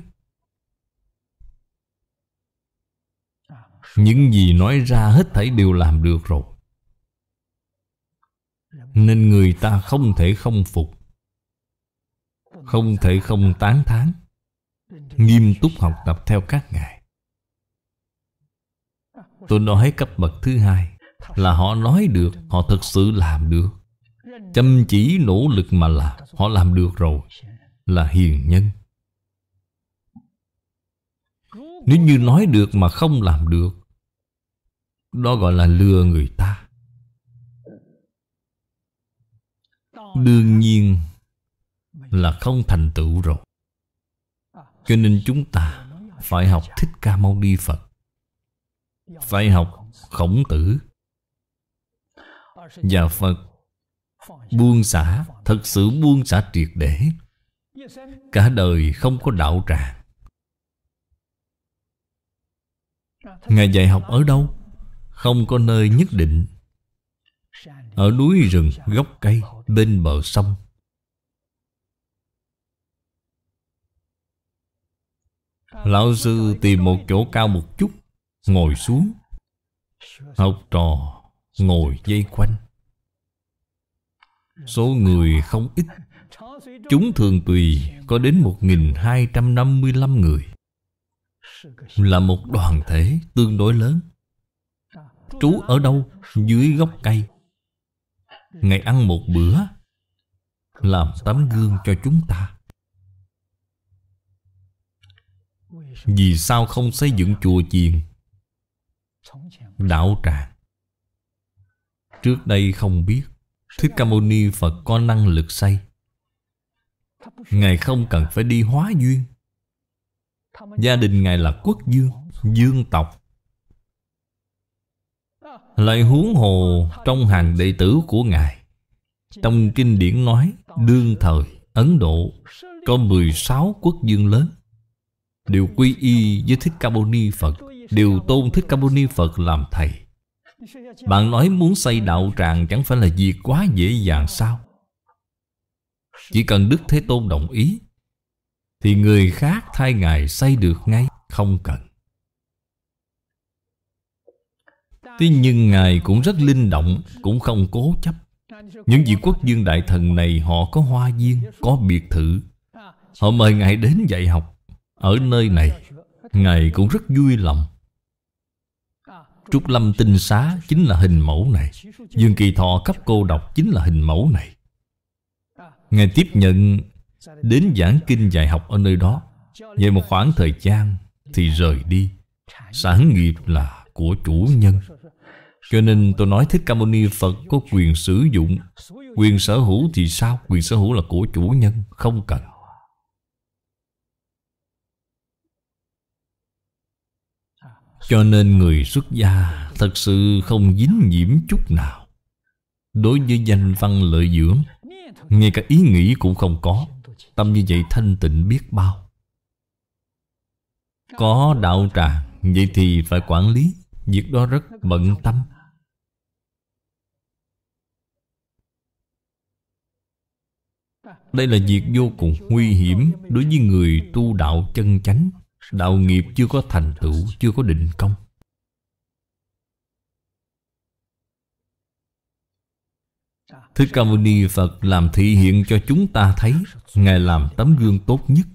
Những gì nói ra hết thảy đều làm được rồi Nên người ta không thể không phục Không thể không tán thán Nghiêm túc học tập theo các ngài Tôi nói cấp bậc thứ hai Là họ nói được Họ thực sự làm được Chăm chỉ nỗ lực mà làm Họ làm được rồi Là hiền nhân Nếu như nói được mà không làm được Đó gọi là lừa người ta Đương nhiên Là không thành tựu rồi Cho nên chúng ta Phải học Thích Ca Mâu Ni Phật phải học khổng tử và phật buông xả thật sự buông xả triệt để cả đời không có đạo tràng ngài dạy học ở đâu không có nơi nhất định ở núi rừng gốc cây bên bờ sông lão sư tìm một chỗ cao một chút ngồi xuống học trò ngồi dây quanh số người không ít chúng thường tùy có đến một nghìn hai trăm năm mươi lăm người là một đoàn thể tương đối lớn trú ở đâu dưới gốc cây ngày ăn một bữa làm tấm gương cho chúng ta vì sao không xây dựng chùa chiền đạo tràng. Trước đây không biết Thích Ca Mâu Ni Phật có năng lực xây Ngài không cần phải đi hóa duyên Gia đình Ngài là quốc dương Dương tộc Lại huống hồ Trong hàng đệ tử của Ngài Trong kinh điển nói Đương thời Ấn Độ Có 16 quốc dương lớn Đều quy y với Thích Ca Mâu Ni Phật Đều tôn Thích Ca Mâu Ni Phật làm thầy Bạn nói muốn xây đạo tràng chẳng phải là việc quá dễ dàng sao Chỉ cần Đức Thế Tôn đồng ý Thì người khác thay Ngài xây được ngay Không cần Tuy nhưng Ngài cũng rất linh động Cũng không cố chấp Những vị quốc dương đại thần này Họ có hoa viên, có biệt thự Họ mời Ngài đến dạy học Ở nơi này Ngài cũng rất vui lòng Trúc Lâm Tinh Xá chính là hình mẫu này Dương Kỳ Thọ cấp cô đọc chính là hình mẫu này Ngài tiếp nhận đến giảng kinh dạy học ở nơi đó Về một khoảng thời gian thì rời đi Sản nghiệp là của chủ nhân Cho nên tôi nói Thích Ca Mâu Ni Phật có quyền sử dụng Quyền sở hữu thì sao? Quyền sở hữu là của chủ nhân, không cần Cho nên người xuất gia thật sự không dính nhiễm chút nào Đối với danh văn lợi dưỡng Ngay cả ý nghĩ cũng không có Tâm như vậy thanh tịnh biết bao Có đạo tràng Vậy thì phải quản lý Việc đó rất bận tâm Đây là việc vô cùng nguy hiểm Đối với người tu đạo chân chánh Đạo nghiệp chưa có thành tựu Chưa có định công Thích Ca Mâu Ni Phật làm thị hiện cho chúng ta thấy Ngài làm tấm gương tốt nhất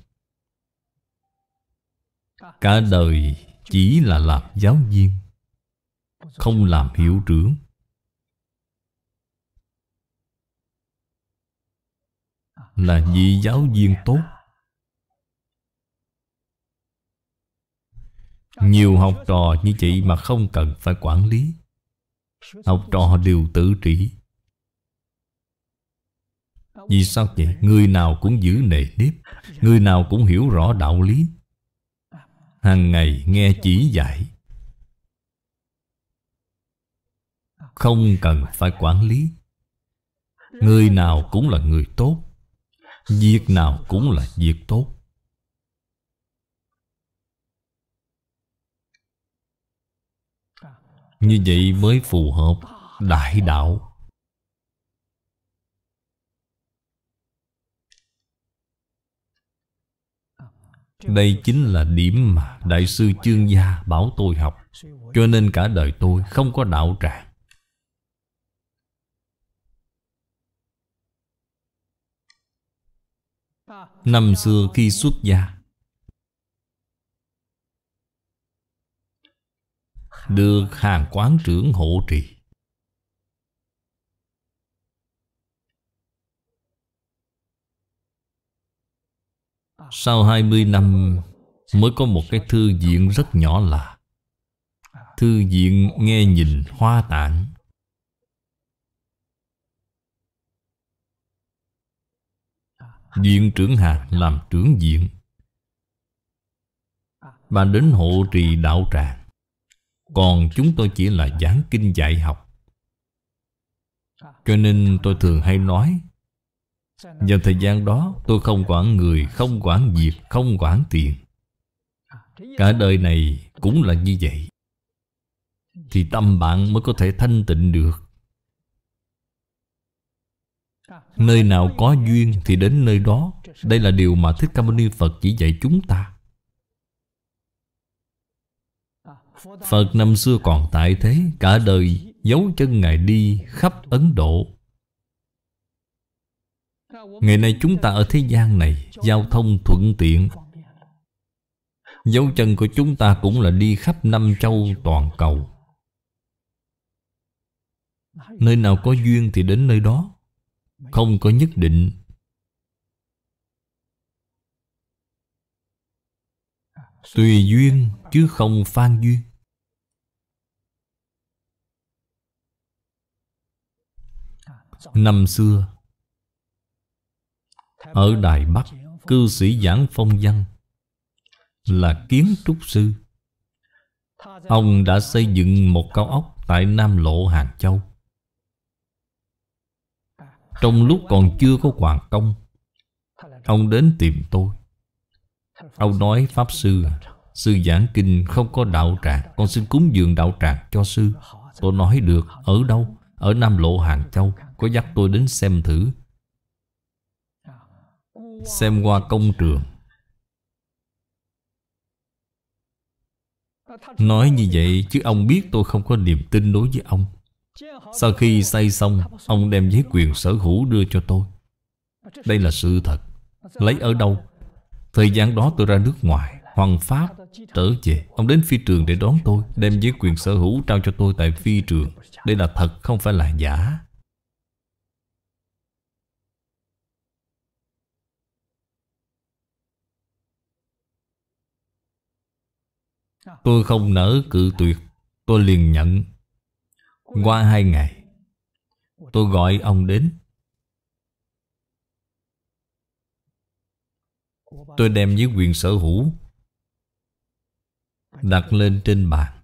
Cả đời chỉ là làm giáo viên Không làm hiệu trưởng Là vị giáo viên tốt Nhiều học trò như vậy mà không cần phải quản lý Học trò đều tự trị Vì sao vậy? Người nào cũng giữ nề nếp Người nào cũng hiểu rõ đạo lý hàng ngày nghe chỉ dạy Không cần phải quản lý Người nào cũng là người tốt Việc nào cũng là việc tốt Như vậy mới phù hợp đại đạo Đây chính là điểm mà Đại sư Chương Gia bảo tôi học Cho nên cả đời tôi không có đạo tràng Năm xưa khi xuất gia Được hàng quán trưởng hộ trì à. Sau 20 năm Mới có một cái thư viện rất nhỏ là Thư viện nghe nhìn hoa tạng à. Viện trưởng Hà làm trưởng viện à. Bà đến hộ trì đạo tràng còn chúng tôi chỉ là giảng kinh dạy học Cho nên tôi thường hay nói Vào thời gian đó tôi không quản người, không quản việc, không quản tiền Cả đời này cũng là như vậy Thì tâm bạn mới có thể thanh tịnh được Nơi nào có duyên thì đến nơi đó Đây là điều mà Thích Ca Mâu Ni Phật chỉ dạy chúng ta Phật năm xưa còn tại thế Cả đời dấu chân Ngài đi khắp Ấn Độ Ngày nay chúng ta ở thế gian này Giao thông thuận tiện Dấu chân của chúng ta cũng là đi khắp năm châu toàn cầu Nơi nào có duyên thì đến nơi đó Không có nhất định Tùy duyên chứ không phan duyên Năm xưa Ở Đài Bắc Cư sĩ Giảng Phong Văn Là kiến trúc sư Ông đã xây dựng một cao ốc Tại Nam Lộ Hàng Châu Trong lúc còn chưa có hoàn công Ông đến tìm tôi Ông nói Pháp Sư Sư giảng kinh không có đạo tràng Con xin cúng dường đạo tràng cho sư Tôi nói được ở đâu Ở Nam Lộ Hàng Châu có dắt tôi đến xem thử Xem qua công trường Nói như vậy chứ ông biết tôi không có niềm tin đối với ông Sau khi xây xong Ông đem giấy quyền sở hữu đưa cho tôi Đây là sự thật Lấy ở đâu Thời gian đó tôi ra nước ngoài Hoàng Pháp trở về Ông đến phi trường để đón tôi Đem giấy quyền sở hữu trao cho tôi tại phi trường Đây là thật không phải là giả Tôi không nỡ cự tuyệt Tôi liền nhận Qua hai ngày Tôi gọi ông đến Tôi đem với quyền sở hữu Đặt lên trên bàn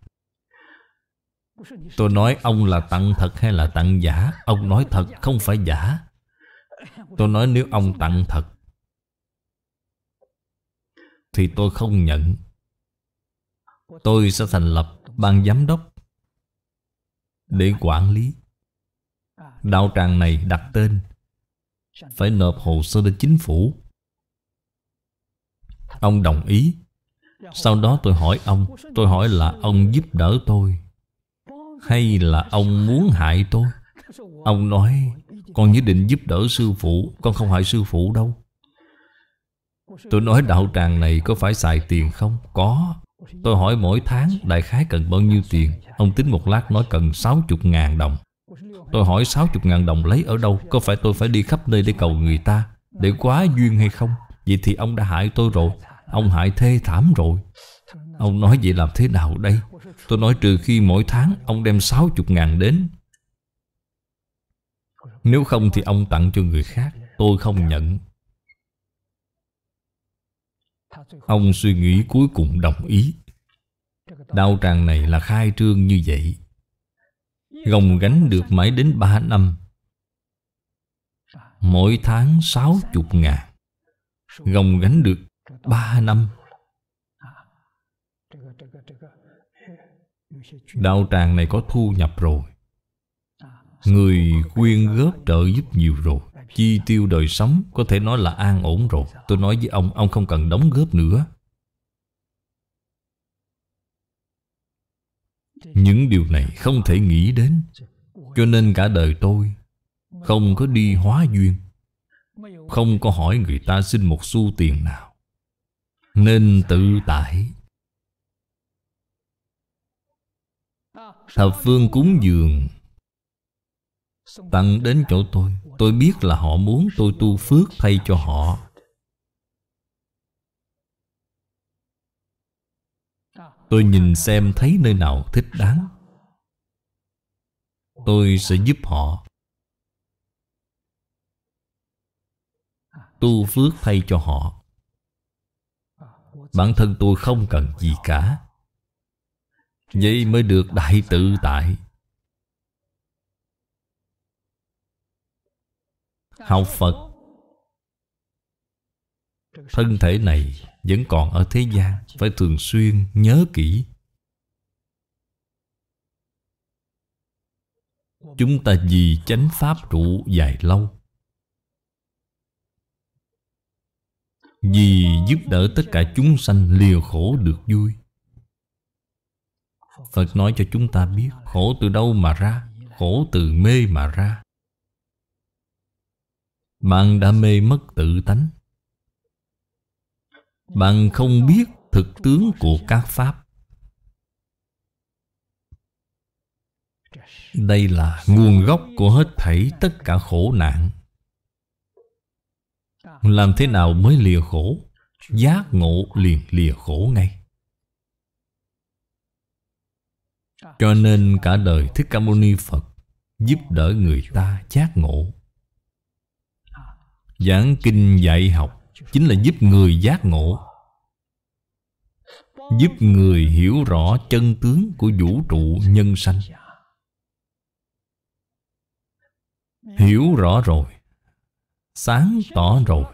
Tôi nói ông là tặng thật hay là tặng giả Ông nói thật không phải giả Tôi nói nếu ông tặng thật Thì tôi không nhận tôi sẽ thành lập ban giám đốc để quản lý. Đạo tràng này đặt tên phải nộp hồ sơ đến chính phủ. Ông đồng ý. Sau đó tôi hỏi ông, tôi hỏi là ông giúp đỡ tôi hay là ông muốn hại tôi? Ông nói, con nhất định giúp đỡ sư phụ, con không hại sư phụ đâu. Tôi nói đạo tràng này có phải xài tiền không? Có Tôi hỏi mỗi tháng đại khái cần bao nhiêu tiền Ông tính một lát nói cần 60 ngàn đồng Tôi hỏi 60 ngàn đồng lấy ở đâu Có phải tôi phải đi khắp nơi để cầu người ta Để quá duyên hay không Vậy thì ông đã hại tôi rồi Ông hại thê thảm rồi Ông nói vậy làm thế nào đây Tôi nói trừ khi mỗi tháng ông đem 60 ngàn đến Nếu không thì ông tặng cho người khác Tôi không nhận Ông suy nghĩ cuối cùng đồng ý Đạo tràng này là khai trương như vậy Gồng gánh được mãi đến 3 năm Mỗi tháng 60 ngàn Gồng gánh được 3 năm Đạo tràng này có thu nhập rồi Người quyên góp trợ giúp nhiều rồi chi tiêu đời sống có thể nói là an ổn rồi tôi nói với ông ông không cần đóng góp nữa những điều này không thể nghĩ đến cho nên cả đời tôi không có đi hóa duyên không có hỏi người ta xin một xu tiền nào nên tự tại thập phương cúng dường tặng đến chỗ tôi Tôi biết là họ muốn tôi tu phước thay cho họ Tôi nhìn xem thấy nơi nào thích đáng Tôi sẽ giúp họ Tu phước thay cho họ Bản thân tôi không cần gì cả Vậy mới được đại tự tại học phật thân thể này vẫn còn ở thế gian phải thường xuyên nhớ kỹ chúng ta vì chánh pháp trụ dài lâu vì giúp đỡ tất cả chúng sanh liều khổ được vui phật nói cho chúng ta biết khổ từ đâu mà ra khổ từ mê mà ra bạn đã mê mất tự tánh Bạn không biết thực tướng của các Pháp Đây là nguồn gốc của hết thảy tất cả khổ nạn Làm thế nào mới lìa khổ Giác ngộ liền lìa khổ ngay Cho nên cả đời Thích Ca Mâu Ni Phật Giúp đỡ người ta giác ngộ Giảng kinh dạy học Chính là giúp người giác ngộ Giúp người hiểu rõ chân tướng của vũ trụ nhân sanh Hiểu rõ rồi Sáng tỏ rồi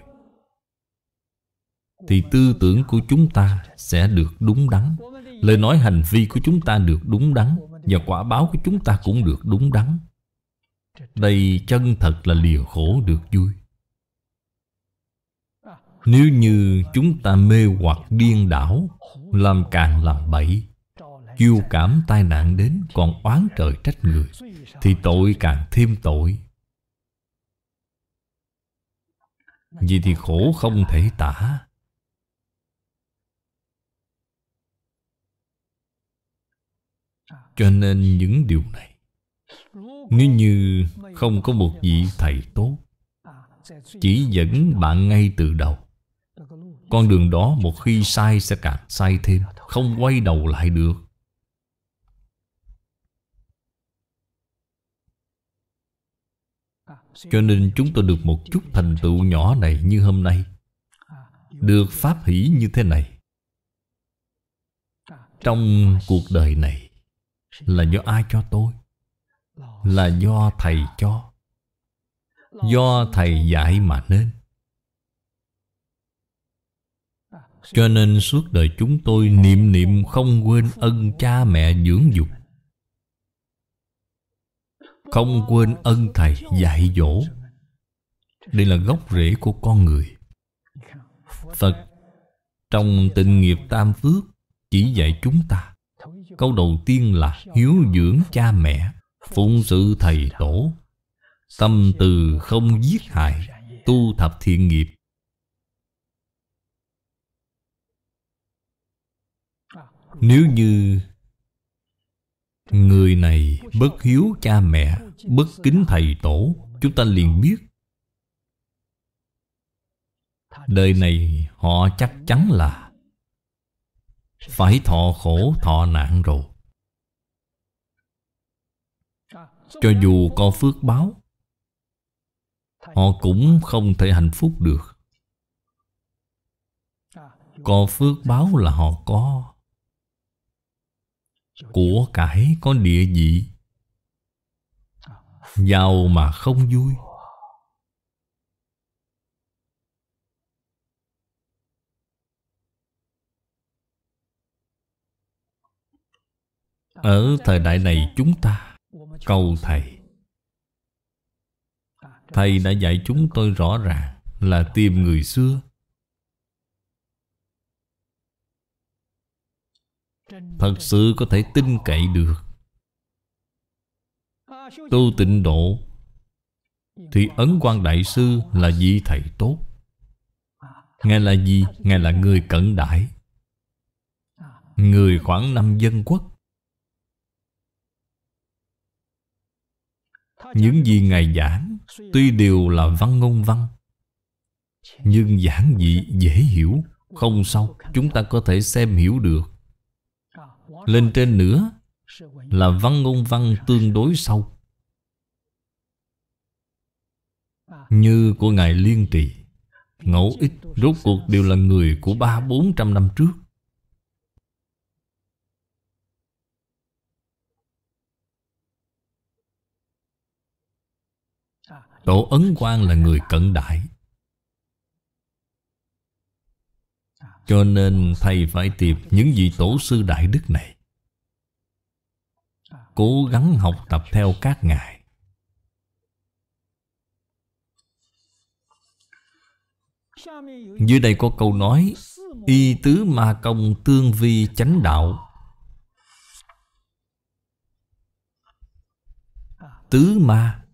Thì tư tưởng của chúng ta sẽ được đúng đắn Lời nói hành vi của chúng ta được đúng đắn Và quả báo của chúng ta cũng được đúng đắn Đây chân thật là liều khổ được vui nếu như chúng ta mê hoặc điên đảo Làm càng làm bậy Chiêu cảm tai nạn đến còn oán trời trách người Thì tội càng thêm tội Vì thì khổ không thể tả Cho nên những điều này Nếu như không có một vị thầy tốt
Chỉ dẫn
bạn ngay từ đầu con đường đó một khi sai sẽ càng sai thêm Không quay đầu lại được Cho nên chúng tôi được một chút thành tựu nhỏ này như hôm nay Được pháp hỷ như thế này Trong cuộc đời này Là do ai cho tôi Là do Thầy cho Do Thầy dạy mà nên Cho nên suốt đời chúng tôi niệm niệm không quên ân cha mẹ dưỡng dục Không quên ân thầy dạy dỗ Đây là gốc rễ của con người Phật trong tịnh nghiệp tam phước chỉ dạy chúng ta Câu đầu tiên là hiếu dưỡng cha mẹ Phụng sự thầy tổ Tâm từ không giết hại Tu thập thiện nghiệp Nếu như Người này bất hiếu cha mẹ Bất kính thầy tổ Chúng ta liền biết Đời này họ chắc chắn là Phải thọ khổ thọ nạn rồi Cho dù có phước báo Họ cũng không thể hạnh phúc được Có phước báo là họ có của cải có địa vị Giàu mà không vui
Ở thời
đại này chúng ta Cầu Thầy à, Thầy đã dạy chúng tôi rõ ràng Là tìm người xưa Thật sự có thể tin cậy được Tu tịnh độ Thì Ấn quan Đại Sư là vị thầy tốt Ngài là gì? Ngài là người cận đại Người khoảng năm dân quốc Những gì Ngài giảng Tuy đều là văn ngôn văn Nhưng giảng dị dễ hiểu Không sâu Chúng ta có thể xem hiểu được lên trên nữa là văn ngôn văn tương đối sâu. Như của Ngài Liên Trì, ngẫu ích rốt cuộc đều là người của ba bốn trăm năm trước. Tổ Ấn Quang là người cận đại Cho nên thầy phải tìm những vị tổ sư đại đức này cố gắng học tập theo các ngài. Dưới đây có câu nói Y tứ ma công tương vi chánh đạo Tứ ma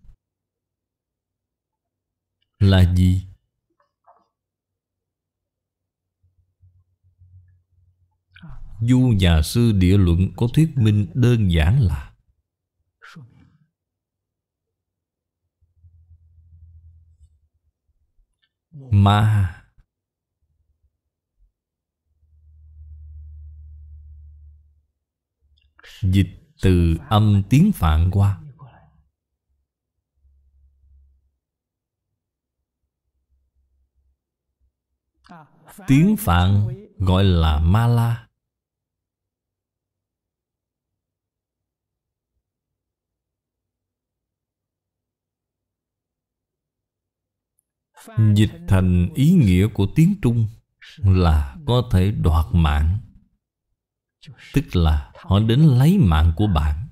Là gì? Du nhà sư địa luận có thuyết minh đơn giản là ma dịch từ âm tiếng phạn qua
tiếng phạn gọi là
ma la Dịch thành ý nghĩa của tiếng Trung là có thể đoạt mạng Tức là họ đến lấy mạng của bạn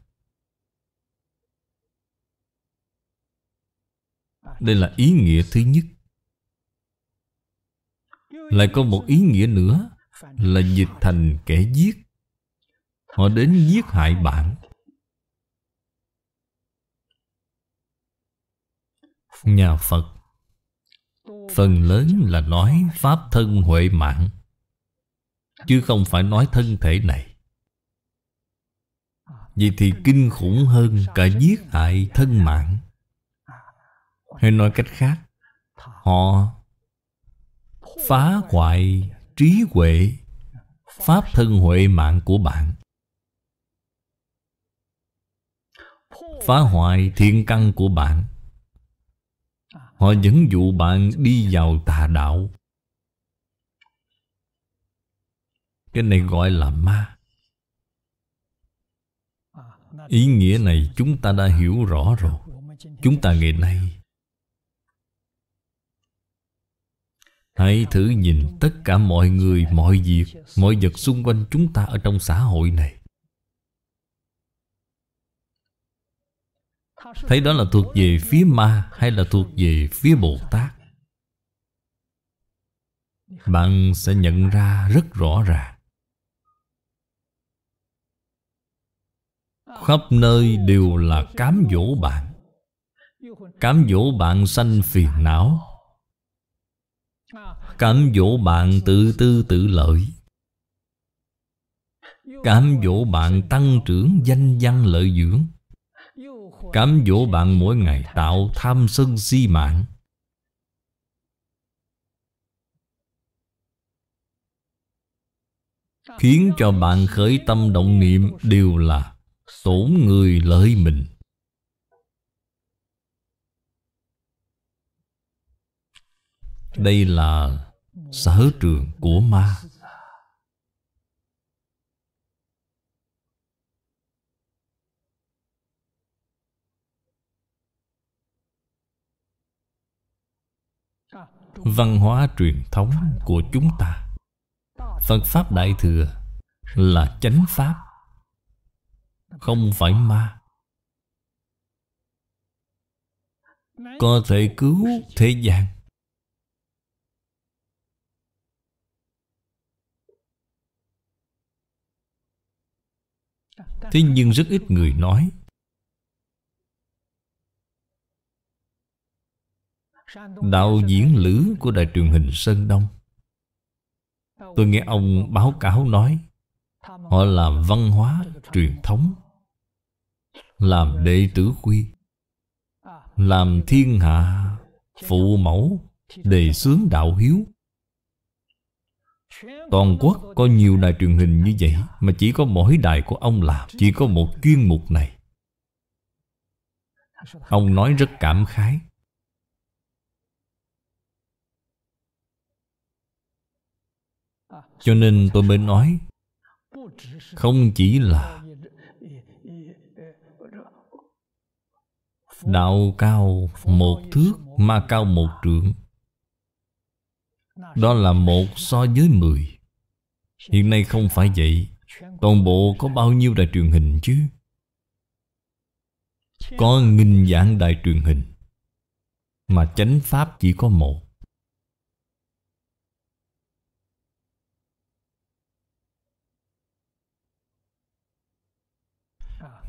Đây là ý nghĩa thứ nhất Lại có một ý nghĩa nữa Là dịch thành kẻ giết Họ đến giết hại bạn Nhà Phật phần lớn là nói pháp thân huệ mạng chứ không phải nói thân thể này vậy thì kinh khủng hơn cả giết hại thân mạng hay nói cách khác họ phá hoại trí huệ pháp thân huệ mạng của bạn phá hoại thiện căn của bạn Họ dẫn dụ bạn đi vào tà đạo Cái này gọi là ma
Ý nghĩa này
chúng ta đã hiểu rõ rồi Chúng ta ngày nay Hãy thử nhìn tất cả mọi người, mọi việc Mọi vật xung quanh chúng ta ở trong xã hội này Thấy đó là thuộc về phía ma hay là thuộc về phía Bồ Tát Bạn sẽ nhận ra rất rõ ràng Khắp nơi đều là cám dỗ bạn Cám dỗ bạn sanh phiền não Cám dỗ bạn tự tư tự lợi Cám dỗ bạn tăng trưởng danh văn lợi dưỡng Cám dỗ bạn mỗi ngày tạo tham sân si mạn Khiến cho bạn khởi tâm động niệm đều là tổn người lợi mình Đây là sở trường của ma văn hóa truyền thống của chúng ta phật pháp đại thừa là chánh pháp không phải ma có thể cứu thế gian
thế nhưng rất ít người nói đạo diễn
lữ của đài truyền hình Sơn Đông. Tôi nghe ông báo cáo nói Họ làm văn hóa truyền thống Làm đệ tử quy Làm thiên hạ Phụ mẫu Đề xướng đạo hiếu Toàn quốc có nhiều đài truyền hình như vậy Mà chỉ có mỗi đài của ông làm Chỉ có một chuyên mục này Ông nói rất cảm khái Cho nên tôi mới nói Không chỉ là Đạo cao một thước Ma cao một trượng Đó là một so với mười Hiện nay không phải vậy Toàn bộ có bao nhiêu đài truyền hình chứ Có nghìn dạng đài truyền hình Mà chánh pháp chỉ có một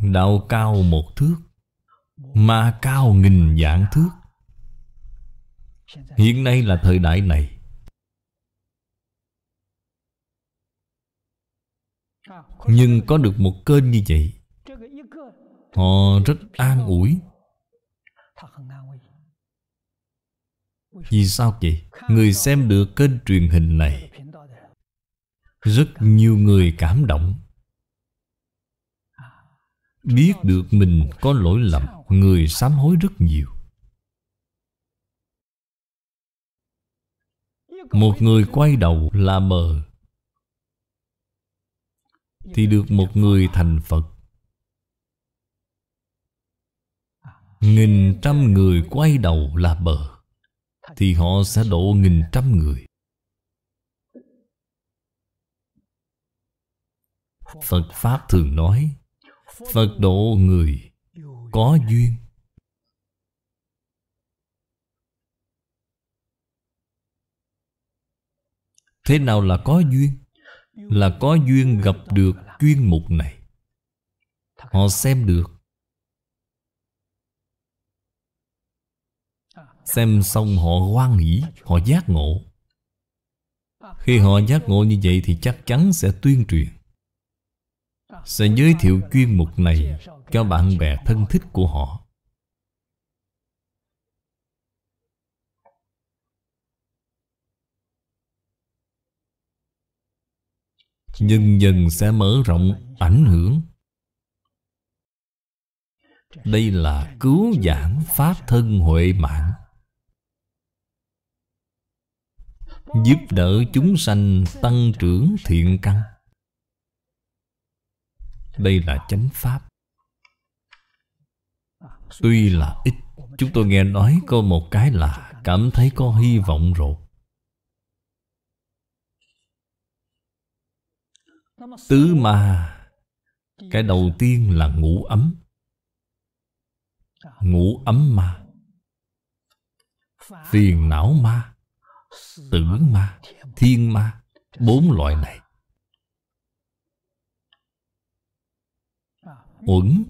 Đạo cao một thước Ma cao nghìn dạng thước Hiện nay là thời đại này Nhưng có được một kênh như vậy Họ rất an ủi Vì sao vậy? Người xem được kênh truyền hình này Rất nhiều người cảm động biết được mình có lỗi lầm người sám hối rất nhiều một người quay đầu là mờ thì được một người thành phật nghìn trăm người quay đầu là bờ thì họ sẽ độ nghìn trăm người phật pháp thường nói Phật độ người có duyên Thế nào là có duyên? Là có duyên gặp được chuyên mục này Họ xem được Xem xong họ hoan hỷ Họ giác ngộ Khi họ giác ngộ như vậy Thì chắc chắn sẽ tuyên truyền sẽ giới thiệu chuyên mục này cho bạn bè thân thích của họ dần dần sẽ mở rộng ảnh hưởng đây là cứu giảng pháp thân huệ mạng giúp đỡ chúng sanh tăng trưởng thiện căn đây là chánh pháp Tuy là ít Chúng tôi nghe nói có một cái là Cảm thấy có hy vọng rồi Tứ ma Cái đầu tiên là ngủ ấm Ngủ ấm ma Phiền não ma Tử ma Thiên ma Bốn loại này uẩn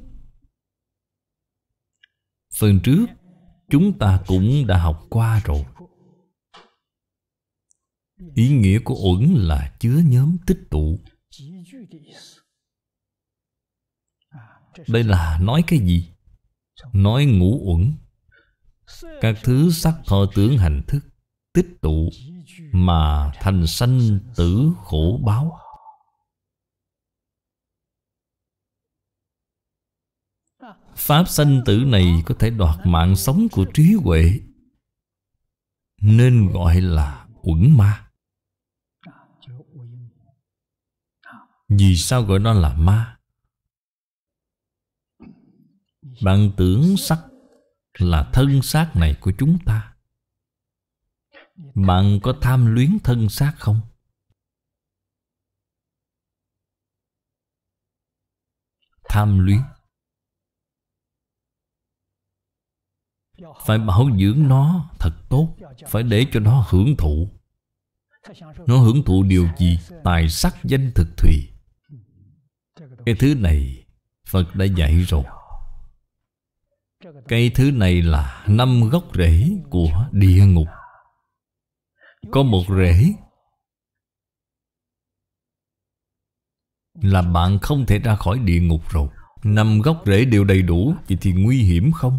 Phần trước chúng ta cũng đã học qua rồi Ý nghĩa của uẩn là chứa nhóm tích tụ Đây là nói cái gì? Nói ngũ uẩn Các thứ sắc thọ tưởng hành thức Tích tụ Mà thành sanh tử khổ báo Pháp sanh tử này có thể đoạt mạng sống của trí huệ Nên gọi là uẩn ma Vì sao gọi nó là ma? Bạn tưởng sắc là thân xác này của chúng ta Bạn có tham luyến thân xác không? Tham luyến Phải bảo dưỡng nó thật tốt Phải để cho nó hưởng thụ Nó hưởng thụ điều gì? Tài sắc danh thực thùy Cái thứ này Phật đã dạy rồi Cái thứ này là năm gốc rễ của địa ngục Có một rễ Là bạn không thể ra khỏi địa ngục rồi Năm gốc rễ đều đầy đủ Vậy thì nguy hiểm không?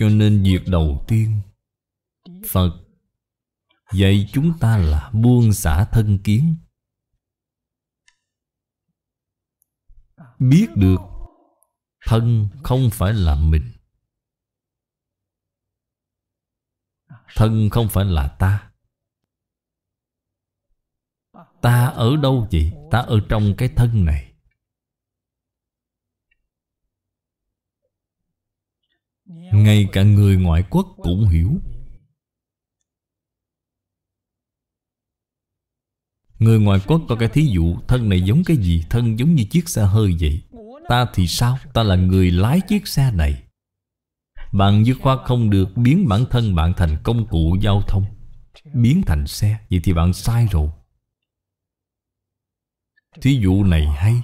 Cho nên việc đầu tiên Phật Dạy chúng ta là buông xả thân kiến Biết được Thân không phải là mình Thân không phải là ta Ta ở đâu vậy? Ta ở trong cái thân này ngay cả người ngoại quốc cũng hiểu người ngoại quốc có cái thí dụ thân này giống cái gì thân giống như chiếc xe hơi vậy ta thì sao ta là người lái chiếc xe này bạn dứt khoa không được biến bản thân bạn thành công cụ giao thông biến thành xe vậy thì bạn sai rồi thí dụ này hay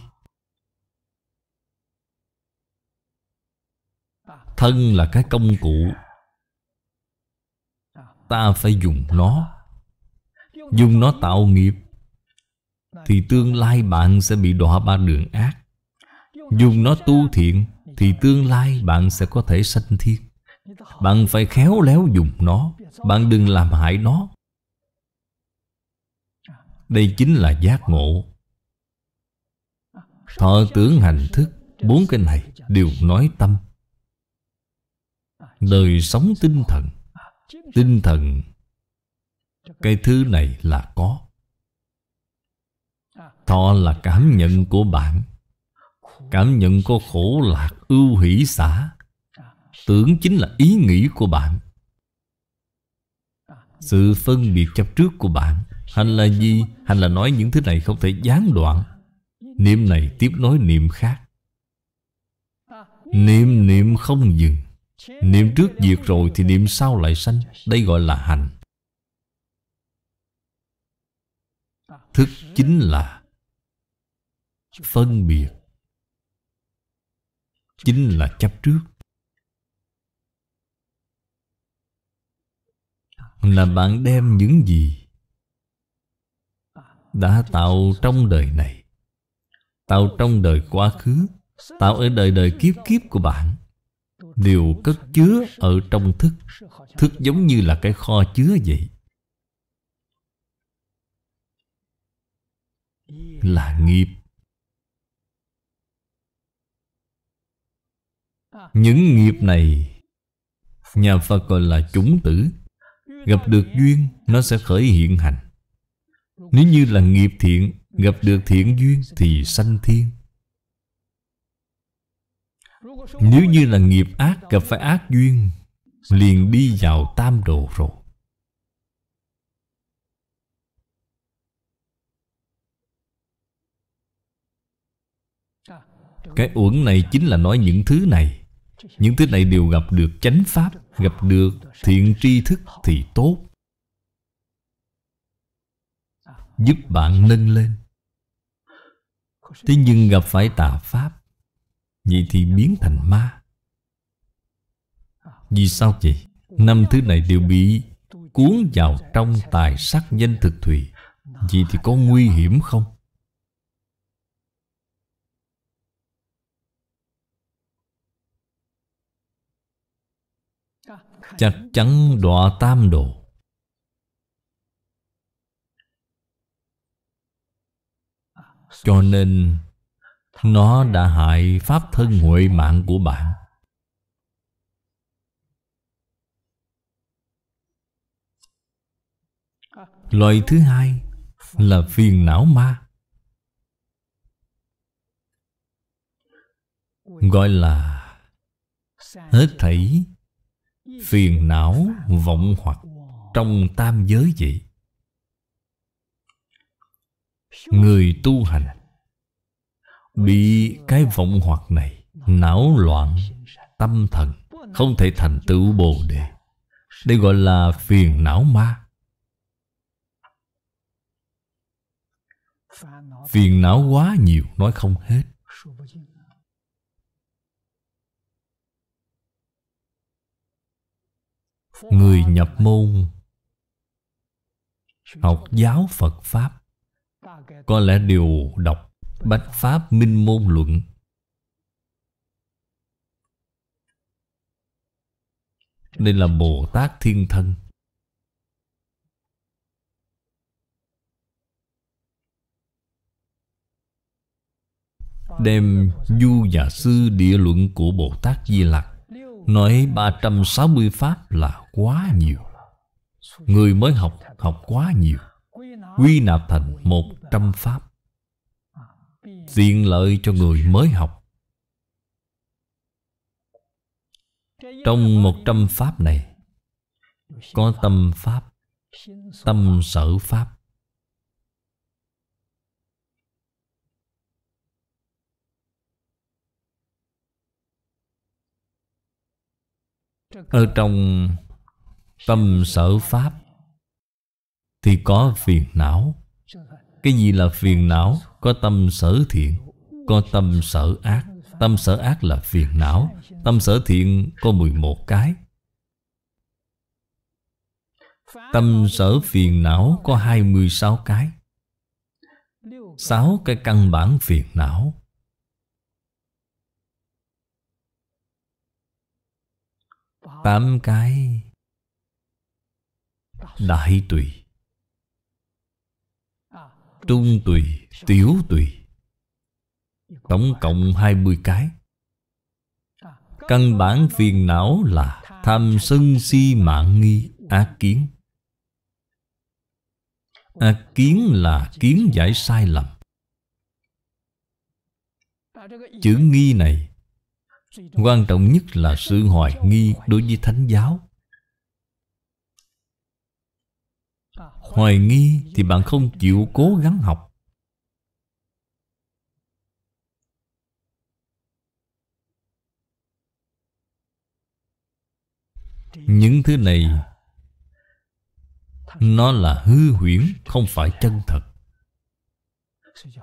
thân là cái công cụ ta phải dùng nó dùng nó tạo nghiệp thì tương lai bạn sẽ bị đọa ba đường ác dùng nó tu thiện thì tương lai bạn sẽ có thể sanh thiên bạn phải khéo léo dùng nó bạn đừng làm hại nó đây chính là giác ngộ thọ tưởng hành thức bốn cái này đều nói tâm đời sống tinh thần tinh thần cái thứ này là có thọ là cảm nhận của bạn cảm nhận có khổ lạc ưu hỷ xả tưởng chính là ý nghĩ của bạn sự phân biệt chấp trước của bạn hành là gì hành là nói những thứ này không thể gián đoạn niệm này tiếp nối niệm khác niệm niệm không dừng Niệm trước diệt rồi thì niệm sau lại sanh Đây gọi là hành Thức chính là Phân biệt Chính là chấp trước Là bạn đem những gì Đã tạo trong đời này Tạo trong đời quá khứ Tạo ở đời đời kiếp kiếp của bạn đều cất chứa ở trong thức Thức giống như là cái kho chứa vậy Là nghiệp Những nghiệp này Nhà Phật gọi là chúng tử Gặp được duyên Nó sẽ khởi hiện hành Nếu như là nghiệp thiện Gặp được thiện duyên Thì sanh thiên nếu như là nghiệp ác gặp phải ác duyên Liền đi vào tam đồ rồi Cái uẩn này chính là nói những thứ này Những thứ này đều gặp được chánh pháp Gặp được thiện tri thức thì tốt Giúp bạn nâng lên Thế nhưng gặp phải tà pháp Vậy thì biến thành ma Vì sao vậy? Năm thứ này đều bị cuốn vào trong tài sắc danh thực thủy Vậy thì có nguy hiểm không? Chắc chắn đọa tam độ Cho nên nó đã hại pháp thân huệ mạng của bạn Loại thứ hai là phiền não ma Gọi là hết thảy phiền não vọng hoặc trong tam giới vậy người tu hành bị cái vọng hoặc này não loạn tâm thần không thể thành tựu bồ đề đây gọi là phiền não ma phiền não quá nhiều nói không hết người nhập môn học giáo phật pháp có lẽ đều đọc Bách Pháp Minh Môn Luận Đây là Bồ Tát Thiên Thân Đem Du giả Sư Địa Luận của Bồ Tát Di Lặc Nói 360 Pháp là quá nhiều Người mới học, học quá nhiều Quy nạp thành 100 Pháp tiện lợi cho người mới học Trong một trăm pháp này Có tâm pháp Tâm sở pháp Ở trong tâm sở pháp Thì có phiền não Cái gì là phiền não? Có tâm sở thiện Có tâm sở ác Tâm sở ác là phiền não Tâm sở thiện có 11 cái Tâm sở phiền não có 26 cái 6 cái căn bản phiền não tám cái đại tùy trung tùy Tiểu tùy Tổng cộng 20 cái Căn bản phiền não là Tham sân si mạng nghi ác kiến Ác kiến là kiến giải sai lầm Chữ nghi này Quan trọng nhất là sự hoài nghi đối với Thánh giáo Hoài nghi thì bạn không chịu cố gắng học những thứ này nó là hư huyễn không phải chân thật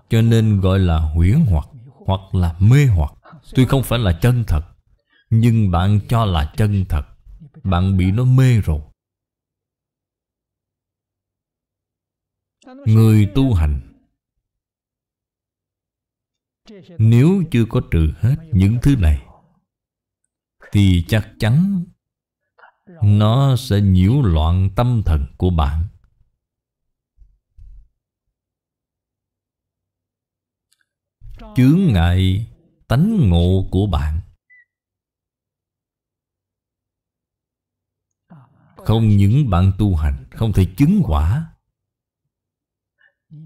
cho nên gọi là huyễn hoặc hoặc là mê hoặc tuy không phải là chân thật nhưng bạn cho là chân thật bạn bị nó mê rồi người tu hành nếu chưa có trừ hết những thứ này Thì chắc chắn nó sẽ nhiễu loạn tâm thần của bạn Chướng ngại tánh ngộ của bạn Không những bạn tu hành Không thể chứng quả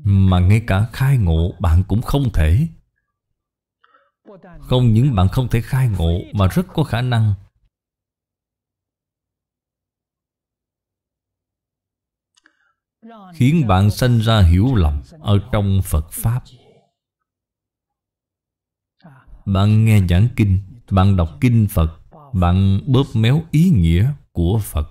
Mà ngay cả khai ngộ Bạn cũng không thể Không những bạn không thể khai ngộ Mà rất có khả năng
khiến bạn sanh ra hiểu lầm ở trong Phật Pháp.
Bạn nghe giảng kinh, bạn đọc kinh Phật, bạn bóp méo ý nghĩa của Phật.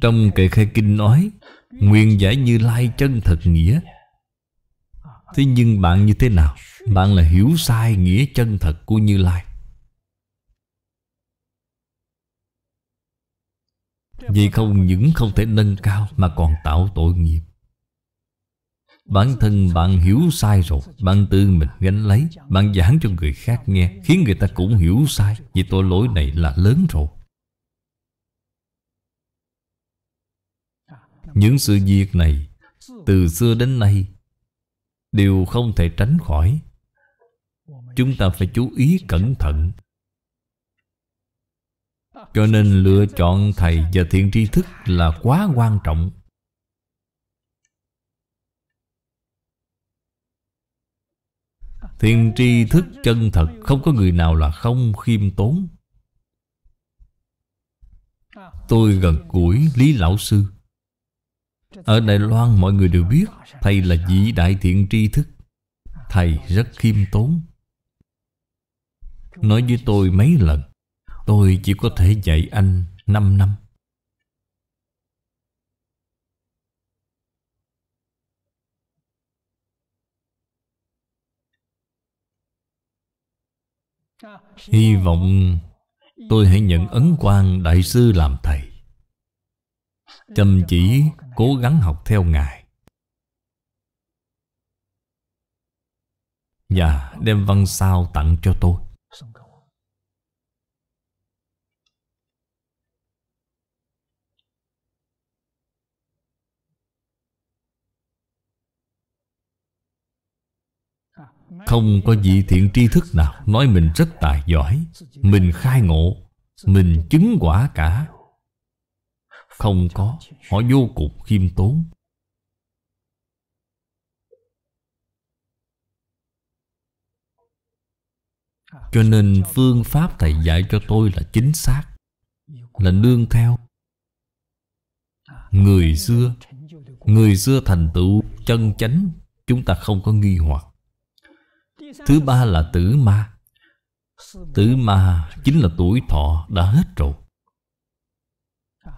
Trong kệ khai kinh nói Nguyện giải như lai chân thật nghĩa Thế nhưng bạn như thế nào? Bạn là hiểu sai nghĩa chân thật của Như Lai Vì không những không thể nâng cao Mà còn tạo tội nghiệp Bản thân bạn hiểu sai rồi Bạn tự mình gánh lấy Bạn giảng cho người khác nghe Khiến người ta cũng hiểu sai Vì tội lỗi này là lớn rồi Những sự việc này Từ xưa đến nay Đều không thể tránh khỏi Chúng ta phải chú ý cẩn thận cho nên lựa chọn thầy và thiện tri thức là quá quan trọng Thiện tri thức chân thật Không có người nào là không khiêm tốn Tôi gần gũi Lý Lão Sư Ở Đài Loan mọi người đều biết Thầy là vị đại thiện tri thức Thầy rất khiêm tốn Nói với tôi mấy lần Tôi chỉ có thể dạy anh 5 năm. Hy vọng tôi hãy nhận ấn quang đại sư làm thầy. Chăm chỉ cố gắng học theo ngài. Và đem văn sao tặng cho tôi. Không có vị thiện tri thức nào Nói mình rất tài giỏi Mình khai ngộ Mình chứng quả cả Không có Họ vô cùng khiêm tốn Cho nên phương pháp Thầy dạy cho tôi là chính xác Là nương theo Người xưa Người xưa thành tựu chân chánh Chúng ta không có nghi hoặc Thứ ba là tử ma Tử ma chính là tuổi thọ đã hết rồi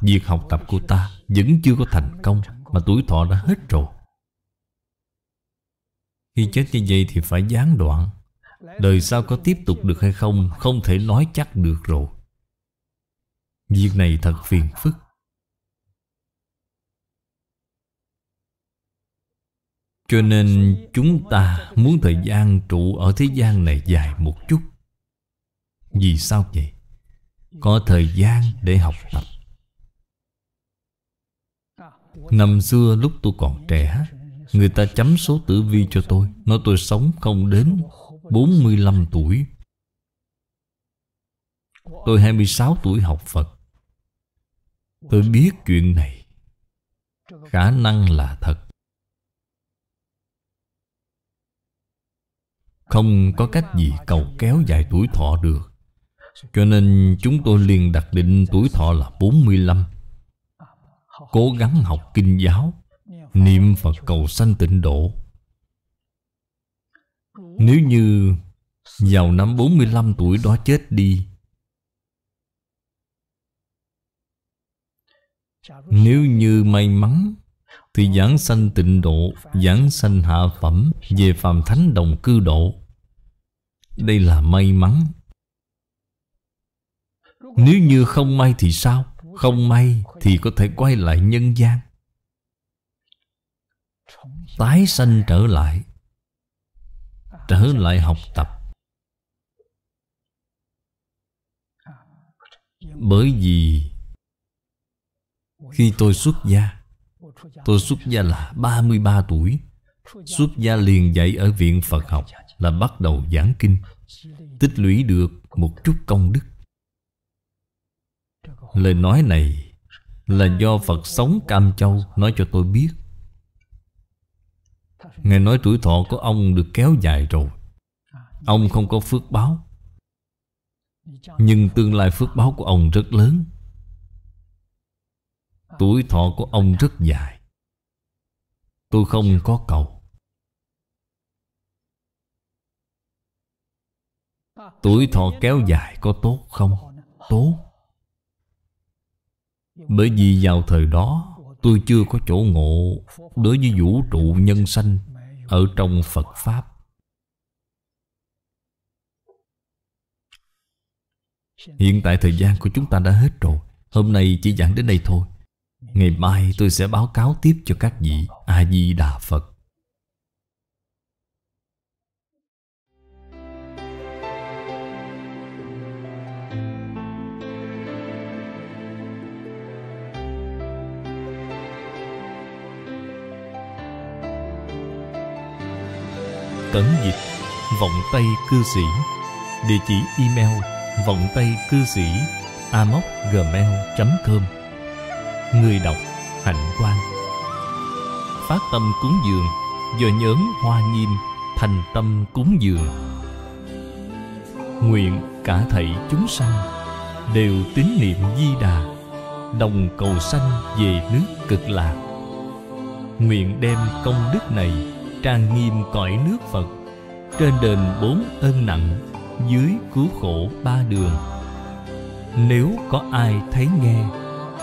Việc học tập của ta vẫn chưa có thành công Mà tuổi thọ đã hết rồi Khi chết như vậy thì phải gián đoạn Đời sau có tiếp tục được hay không Không thể nói chắc được rồi Việc này thật phiền phức Cho nên chúng ta muốn thời gian trụ ở thế gian này dài một chút Vì sao vậy? Có thời gian để học tập Năm xưa lúc tôi còn trẻ Người ta chấm số tử vi cho tôi Nói tôi sống không đến 45 tuổi Tôi 26 tuổi học Phật Tôi biết chuyện này Khả năng là thật Không có cách gì cầu kéo dài tuổi thọ được Cho nên chúng tôi liền đặt định tuổi thọ là 45 Cố gắng học kinh giáo Niệm Phật cầu sanh tịnh độ Nếu như vào năm 45 tuổi đó chết đi Nếu như may mắn thì giảng sanh tịnh độ, giảng sanh hạ phẩm về phàm thánh đồng cư độ. Đây là may mắn. Nếu như không may thì sao? Không may thì có thể quay lại nhân gian. Tái sanh trở lại. Trở lại học tập. Bởi vì khi tôi xuất gia Tôi xuất gia là 33 tuổi Xuất gia liền dạy ở viện Phật học Là bắt đầu giảng kinh Tích lũy được một chút công đức Lời nói này Là do Phật sống Cam Châu Nói cho tôi biết Nghe nói tuổi thọ của ông được kéo dài rồi Ông không có phước báo Nhưng tương lai phước báo của ông rất lớn Tuổi thọ của ông rất dài Tôi không có cầu Tuổi thọ kéo dài có tốt không? Tốt Bởi vì vào thời đó Tôi chưa có chỗ ngộ Đối với vũ trụ nhân sanh Ở trong Phật Pháp Hiện tại thời gian của chúng ta đã hết rồi Hôm nay chỉ giảng đến đây thôi Ngày mai tôi sẽ báo cáo tiếp cho các vị A-di-đà Phật Cẩn dịch Vọng tay Cư Sĩ Địa chỉ email vọng tay cư sĩ amoc.gmail.com Người đọc Hạnh quan Phát tâm cúng dường Do nhóm hoa nghiêm Thành tâm cúng dường Nguyện cả thảy chúng sanh Đều tín niệm di đà Đồng cầu sanh về nước cực lạc Nguyện đem công đức này Trang nghiêm cõi nước Phật Trên đền bốn ân nặng Dưới cứu khổ ba đường Nếu có ai thấy nghe